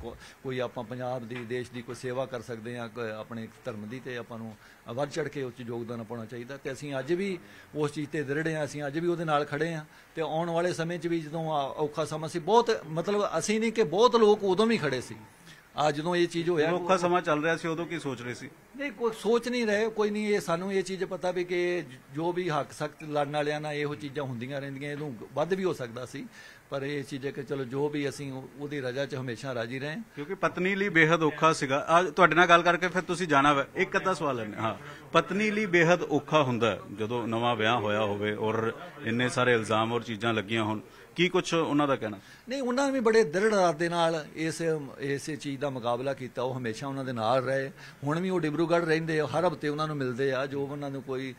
ਕੋਈ ਆਪਾਂ ਪੰਜਾਬ ਦੀ ਦੇਸ਼ ਦੀ ਕੋਈ ਸੇਵਾ ਕਰ ਸਕਦੇ ਆ ਆਪਣੇ ਧਰਮ ਦੀ ਤੇ ਆਪਾਂ ਨੂੰ ਵੱਧ ਚੜ ਕੇ ਉੱਚ ਯੋਗਦਾਨ ਪਾਉਣਾ ਚਾਹੀਦਾ ਤੇ ਅਸੀਂ ਅੱਜ ਵੀ ਉਸ ਚੀਜ਼ ਤੇ ਦ੍ਰਿੜ ਆ ਅਸੀਂ ਅੱਜ ਵੀ ਉਹਦੇ ਨਾਲ ਖੜੇ ਆ ਤੇ ਆਉਣ ਵਾਲੇ ਸਮੇਂ 'ਚ ਵੀ ਜਦੋਂ ਔਖਾ ਸਮਾਂ ਸੀ ਬਹੁਤ ਮਤਲਬ ਅਸੀਂ ਨਹੀਂ ਕਿ ਬਹੁਤ ਲੋਕ ਉਦੋਂ ਵੀ ਖੜੇ ਸੀ ਆ ਜਦੋਂ ਇਹ ਚੀਜ਼ ਹੋਇਆ ਔਖਾ ਸਮਾਂ ਚੱਲ ਰਿਹਾ ਸੀ ਉਦੋਂ ਕੀ ਸੋਚ ਰਹੇ ਸੀ ਨਹੀਂ ਕੋਈ ਸੋਚ ਨਹੀਂ ਰਹੇ ਕੋਈ ਨਹੀਂ ਇਹ ਸਾਨੂੰ ਇਹ ਚੀਜ਼ ਪਤਾ ਵੀ ਕਿ ਜੋ ਵੀ ਹੱਕ ਸਖਤ ਲੜਨ ਵਾਲਿਆਂ ਨਾਲ ਇਹੋ ਚੀਜ਼ਾਂ ਹੁੰਦੀਆਂ ਰਹਿੰਦੀਆਂ ਇਹਨੂੰ ਵੱਧ ਵੀ ਹੋ ਸਕਦਾ ਸੀ ਪਰ ਇਹ ਚੀਜ਼ ਹੈ ਕਿ ਚਲੋ ਜੋ ਵੀ ਅਸੀਂ ਉਹਦੀ ਰਜਾ 'ਚ ਹਮੇਸ਼ਾ ਰਾਜੀ ਰਹੇ ਕਿਉਂਕਿ ਪਤਨੀ ਲਈ ਬੇहद ਔਖਾ ਸੀਗਾ ਆ ਤੁਹਾਡੇ ਨਾਲ ਗੱਲ ਕਰਕੇ ਫਿਰ ਤੁਸੀਂ ਜਾਣਾ ਇੱਕ ਅੱਧਾ ਸਵਾਲ ਲੈਣਾ ਹਾਂ ਪਤਨੀ ਲਈ ਬੇहद ਔਖਾ ਹੁੰਦਾ ਜਦੋਂ ਨਵਾਂ ਵਿਆਹ ਹੋਇਆ ਹੋਵੇ ਔਰ ਇੰਨੇ ਸਾਰੇ ਇਲਜ਼ਾਮ ਔਰ ਚੀਜ਼ਾਂ ਲੱਗੀਆਂ ਹੋਣ ਕੀ ਕੁਝ ਉਹਨਾਂ ਦਾ ਕਹਿਣਾ ਨਹੀਂ ਉਹਨਾਂ ਨੇ ਵੀ ਬੜੇ ਦ੍ਰਿੜ ਦੇ ਨਾਲ ਇਸ ਇਸੇ ਚੀਜ਼ ਦਾ ਮੁਕਾਬਲਾ ਕੀਤਾ ਉਹ ਹਮੇਸ਼ਾ ਉਹਨਾਂ ਦੇ ਨਾਲ ਰਹੇ ਹੁਣ ਵੀ ਉਹ ਡਿਬਰੂਗੜ੍ਹ ਰਹਿੰਦੇ ਆ ਹਰ ਹਫਤੇ ਉਹਨਾਂ ਨੂੰ ਮਿਲਦੇ ਆ ਜੋ ਉਹਨਾਂ ਨੂੰ ਕੋਈ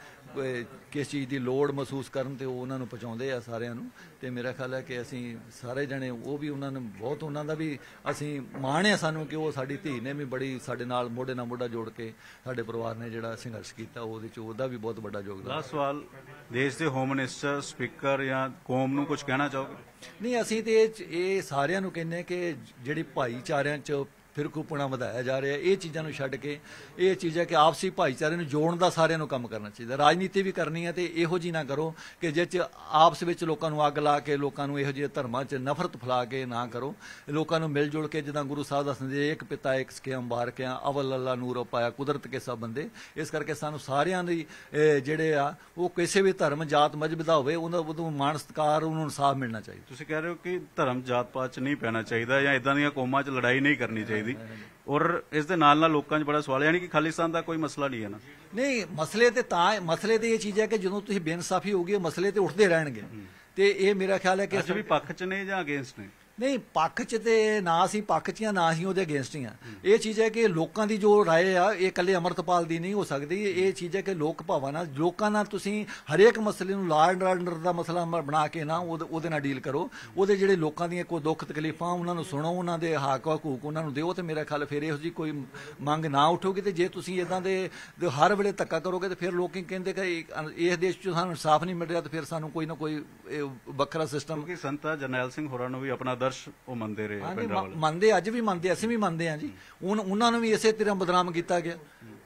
ਕਿਸ ਚੀਜ਼ ਦੀ ਲੋੜ ਮਹਿਸੂਸ ਕਰਨ ਤੇ ਉਹ ਉਹਨਾਂ ਨੂੰ ਪਹੁੰਚਾਉਂਦੇ ਆ ਸਾਰਿਆਂ ਨੂੰ ਤੇ ਮੇਰਾ ਖਿਆਲ ਹੈ ਕਿ ਅਸੀਂ ਸਾਰੇ ਜਣੇ ਉਹ ਵੀ ਉਹਨਾਂ ਨੂੰ ਬਹੁਤ ਉਹਨਾਂ ਦਾ ਵੀ ਅਸੀਂ ਮਾਣ ਹੈ ਸਾਨੂੰ ਕਿ ਉਹ ਸਾਡੀ ਧੀ ਨੇ ਵੀ ਬੜੀ ਸਾਡੇ ਨਾਲ ਮੋਢੇ ਨਾਲ ਮੋਢਾ ਜੋੜ ਕੇ ਸਾਡੇ ਪਰਿਵਾਰ ਨੇ ਜਿਹੜਾ ਸੰਘਰਸ਼ ਕੀਤਾ ਉਹਦੇ ਚ ਉਹਦਾ ਵੀ ਬਹੁਤ ਵੱਡਾ ਯੋਗਦਾਨ ਲਾਸਟ ਸਵਾਲ ਦੇਸ਼ ਦੇ ਹੋਮ ਮਿਨਿਸਟਰ ਸਪੀਕਰ ਜਾਂ ਕੌਮ ਨੂੰ ਕੁਝ ਕਹਿਣਾ ਚਾਹੋਗੇ ਨਹੀਂ ਅਸੀਂ ਤੇ ਇਹ ਸਾਰਿਆਂ ਨੂੰ ਕਹਿੰਨੇ ਕਿ ਜਿਹੜੀ ਭਾਈਚਾਰਿਆਂ ਚ ਫਿਰਕੂਪਣਾ ਵਧਾਇਆ ਜਾ ਰਿਹਾ ਇਹ ਚੀਜ਼ਾਂ ਨੂੰ ਛੱਡ ਕੇ ਇਹ ਚੀਜ਼ ਹੈ ਕਿ ਆਪਸੀ ਭਾਈਚਾਰੇ ਨੂੰ ਜੋੜਨ ਦਾ ਸਾਰਿਆਂ ਨੂੰ ਕੰਮ ਕਰਨਾ ਚਾਹੀਦਾ ਰਾਜਨੀਤੀ ਵੀ ਕਰਨੀ ਹੈ ਤੇ ਇਹੋ ਜੀ ਨਾ ਕਰੋ ਕਿ ਜਿੱਚ ਆਪਸ ਵਿੱਚ ਲੋਕਾਂ ਨੂੰ ਅੱਗ ਲਾ ਕੇ ਲੋਕਾਂ ਨੂੰ ਇਹੋ ਜਿਹੇ ਧਰਮਾਂ 'ਚ ਨਫ਼ਰਤ ਫਲਾ ਕੇ ਨਾ ਕਰੋ ਲੋਕਾਂ ਨੂੰ ਮਿਲ ਜੁਲ ਕੇ ਜਿਦਾਂ ਗੁਰੂ ਸਾਹਿਬ ਦਾ ਸੰਦੇਸ਼ ਇੱਕ ਪਿਤਾ ਇੱਕ ਸਕੇ ਅੰਬਾਰਕਿਆਂ ਅਵਲ ਅੱਲਾ ਨੂਰ ਪਾਇਆ ਕੁਦਰਤ ਕੇ ਸਭ ਬੰਦੇ ਇਸ ਕਰਕੇ ਸਾਨੂੰ ਸਾਰਿਆਂ ਦੀ ਜਿਹੜੇ ਆ ਉਹ ਕਿਸੇ ਵੀ ਧਰਮ ਜਾਤ ਮਜਬ ਦਾ ਹੋਵੇ ਉਹਨਾਂ ਨੂੰ ਮਾਣ ਸਤਕਾਰ ਉਹਨਾਂ ਨੂੰ ਇਨਸਾਫ ਮਿਲਣਾ ਚਾਹੀਦਾ ਤੁਸੀਂ ਕਹਿ ਰਹੇ ਹੋ ਕਿ ਧਰਮ ਜਾਤ ਪਾਤ 'ਚ ਨਹੀਂ ਪੈਣਾ ਚਾਹੀਦਾ ਜਾਂ ਇਦਾਂ ਦੀਆਂ ਕੌਮਾਂ 'ਚ ਲੜਾਈ ਨਹੀਂ ਕਰਨੀ ਚਾਹੀਦੀ ਦੀ ਔਰ ਇਸ ਦੇ ਨਾਲ ਨਾਲ ਲੋਕਾਂ 'ਚ ਬੜਾ ਸਵਾਲ ਹੈ ਯਾਨੀ ਕਿ ਖਾਲਿਸਤਾਨ ਦਾ ਕੋਈ ਮਸਲਾ ਨਹੀਂ ਹੈ ਨਾ ਨਹੀਂ ਮਸਲੇ ਤੇ ਤਾਂ ਮਸਲੇ ਤੇ ਇਹ ਚੀਜ਼ ਹੈ ਕਿ ਜਦੋਂ ਤੁਸੀਂ ਬੇਇਨਸਾਫੀ ਹੋਊਗੀ ਮਸਲੇ ਤੇ ਉੱਠਦੇ ਰਹਿਣਗੇ ਤੇ ਇਹ ਮੇਰਾ ਖਿਆਲ ਹੈ ਕਿ ਅਸੀਂ ਵੀ ਪੱਖ 'ਚ ਨੇ ਜਾਂ ਅਗੇਂਸਟ ਨੇ ਨਹੀਂ ਪੱਖ ਚ ਤੇ ਨਾ ਸੀ ਪੱਖ ਚੀਆਂ ਨਾ ਸੀ ਉਹਦੇ ਅਗੇਂਸਟ ਹੀ ਆ ਇਹ ਚੀਜ਼ ਹੈ ਕਿ ਲੋਕਾਂ ਦੀ ਜੋ رائے ਆ ਇਹ ਕੱਲੇ ਅਮਰਤਪਾਲ ਦੀ ਨਹੀਂ ਹੋ ਸਕਦੀ ਇਹ ਚੀਜ਼ ਹੈ ਕਿ ਲੋਕ ਭਾਵਾਂ ਨਾਲ ਲੋਕਾਂ ਨਾਲ ਤੁਸੀਂ ਹਰੇਕ ਮਸਲੇ ਨੂੰ ਲਾਅ ਐਂਡ ਦਾ ਮਸਲਾ ਬਣਾ ਕੇ ਨਾ ਉਹਦੇ ਨਾਲ ਡੀਲ ਕਰੋ ਉਹਦੇ ਜਿਹੜੇ ਲੋਕਾਂ ਦੀਆਂ ਕੋਈ ਦੁੱਖ ਤਕਲੀਫਾਂ ਉਹਨਾਂ ਨੂੰ ਸੁਣੋ ਉਹਨਾਂ ਦੇ ਹੱਕ ਹਕੂਕ ਉਹਨਾਂ ਨੂੰ ਦਿਓ ਤੇ ਮੇਰਾ ਖਿਆਲ ਫਿਰ ਇਹੋ ਜੀ ਕੋਈ ਮੰਗ ਨਾ ਉਠੋਗੀ ਤੇ ਜੇ ਤੁਸੀਂ ਇਦਾਂ ਦੇ ਹਰ ਵੇਲੇ ਤੱਕਾ ਕਰੋਗੇ ਤੇ ਫਿਰ ਲੋਕੀ ਕਹਿੰਦੇ ਕਿ ਇਸ ਦੇਸ਼ 'ਚ ਸਾਨੂੰ ਇਨਸਾਫ ਨਹੀਂ ਮਿਲ ਰਿਹਾ ਤੇ ਫਿਰ ਸਾਨੂੰ ਕੋਈ ਨਾ ਕੋਈ ਵੱਖਰਾ ਸਿਸਟਮ ਕਿ ਸੰਤਾ ਜਰਨੈਲ ਸਿੰਘ ਹੋਰਾਂ ਨੂੰ ਵੀ ਆਪਣਾ ਆਦਰਸ਼ ਉਹ ਮੰਨਦੇ ਰਹੇ ਪਿੰਡਾਂ ਮੰਨਦੇ ਅੱਜ ਵੀ ਮੰਨਦੇ ਅਸੀਂ ਵੀ ਮੰਨਦੇ ਆ ਜੀ ਉਹਨਾਂ ਨੂੰ ਵੀ ਇਸੇ ਤਰ੍ਹਾਂ ਬਦਨਾਮ ਕੀਤਾ ਗਿਆ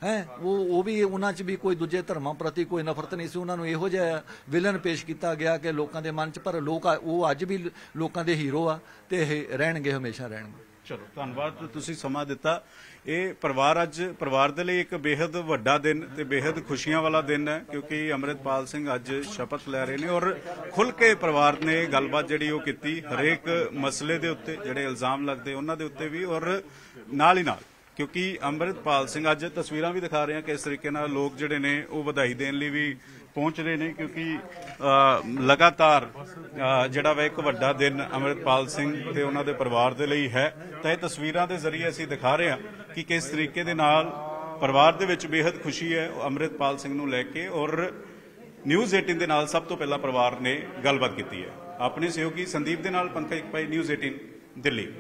ਹੈ ਉਹ ਉਹ ਵੀ ਉਹਨਾਂ 'ਚ ਵੀ ਕੋਈ ਦੂਜੇ ਧਰਮਾਂ ਪ੍ਰਤੀ ਕੋਈ ਨਫ਼ਰਤ ਨਹੀਂ ਸੀ ਉਹਨਾਂ ਨੂੰ ਇਹੋ ਜਿਹਾ ਵਿਲਨ ਪੇਸ਼ ਕੀਤਾ ਗਿਆ ਕਿ ਲੋਕਾਂ ਦੇ ਮਨ 'ਚ ਪਰ ਲੋਕ ਉਹ ਅੱਜ ਵੀ ਲੋਕਾਂ ਦੇ ਹੀਰੋ ਆ ਤੇ ਰਹਿਣਗੇ ਹਮੇਸ਼ਾ ਰਹਿਣਗੇ ਚਲੋ ਧੰਨਵਾਦ ਤੁਸੀਂ ਸਮਾਂ ਦਿੱਤਾ ਇਹ ਪਰਿਵਾਰ ਅੱਜ ਪਰਿਵਾਰ ਦੇ ਲਈ ਇੱਕ ਬੇहद ਵੱਡਾ ਦਿਨ ਤੇ ਬੇहद ਖੁਸ਼ੀਆਂ ਵਾਲਾ ਦਿਨ ਹੈ ਕਿਉਂਕਿ ਅਮਰਿਤਪਾਲ ਸਿੰਘ ਅੱਜ ਸ਼ਪਥ ਲੈ ਰਹੇ ਨੇ ਔਰ ਖੁੱਲ ਕੇ ਪਰਿਵਾਰ ਨੇ ਗੱਲਬਾਤ ਜਿਹੜੀ ਉਹ ਕੀਤੀ ਹਰੇਕ ਮਸਲੇ ਦੇ ਉੱਤੇ ਜਿਹੜੇ ਇਲਜ਼ਾਮ ਲੱਗਦੇ ਉਹਨਾਂ ਦੇ ਉੱਤੇ ਵੀ ਔਰ ਨਾਲ ਹੀ ਨਾਲ ਕਿਉਂਕਿ ਅਮਰਿਤਪਾਲ ਸਿੰਘ ਅੱਜ ਤਸਵੀਰਾਂ ਵੀ ਦਿਖਾ ਰਹੇ ਆ ਕਿ ਇਸ ਤਰੀਕੇ ਨਾਲ ਲੋਕ ਜਿਹੜੇ ਨੇ ਉਹ ਵਧਾਈ ਦੇਣ ਲਈ ਵੀ ਪਹੁੰਚ ਰਹੇ ਨੇ ਕਿਉਂਕਿ ਲਗਾਤਾਰ ਜਿਹੜਾ ਵਾ ਇੱਕ ਵੱਡਾ ਦਿਨ ਅਮਰਿਤਪਾਲ ਸਿੰਘ ਤੇ ਉਹਨਾਂ ਦੇ ਪਰਿਵਾਰ ਦੇ ਲਈ ਹੈ ਤਾਂ ਇਹ ਤਸਵੀਰਾਂ ਦੇ ਜ਼ਰੀਏ ਅਸੀਂ ਦਿਖਾ ਰਹੇ ਆ ਕਿ ਕਿਸ ਤਰੀਕੇ ਦੇ ਨਾਲ ਪਰਿਵਾਰ ਦੇ ਵਿੱਚ ਬੇहद ਖੁਸ਼ੀ ਹੈ ਅਮਰਿਤਪਾਲ ਸਿੰਘ ਨੂੰ ਲੈ ਕੇ ਔਰ ਨਿਊਜ਼ 18 ਦੇ ਨਾਲ ਸਭ ਤੋਂ ਪਹਿਲਾਂ ਪਰਿਵਾਰ ਨੇ ਗੱਲਬਾਤ ਕੀਤੀ ਹੈ ਆਪਣੇ ਸਹਿਯੋਗੀ ਸੰਦੀਪ ਦੇ ਨਾਲ ਪੰਕਜ ਭਾਈ ਨਿਊਜ਼ 18 ਦਿੱਲੀ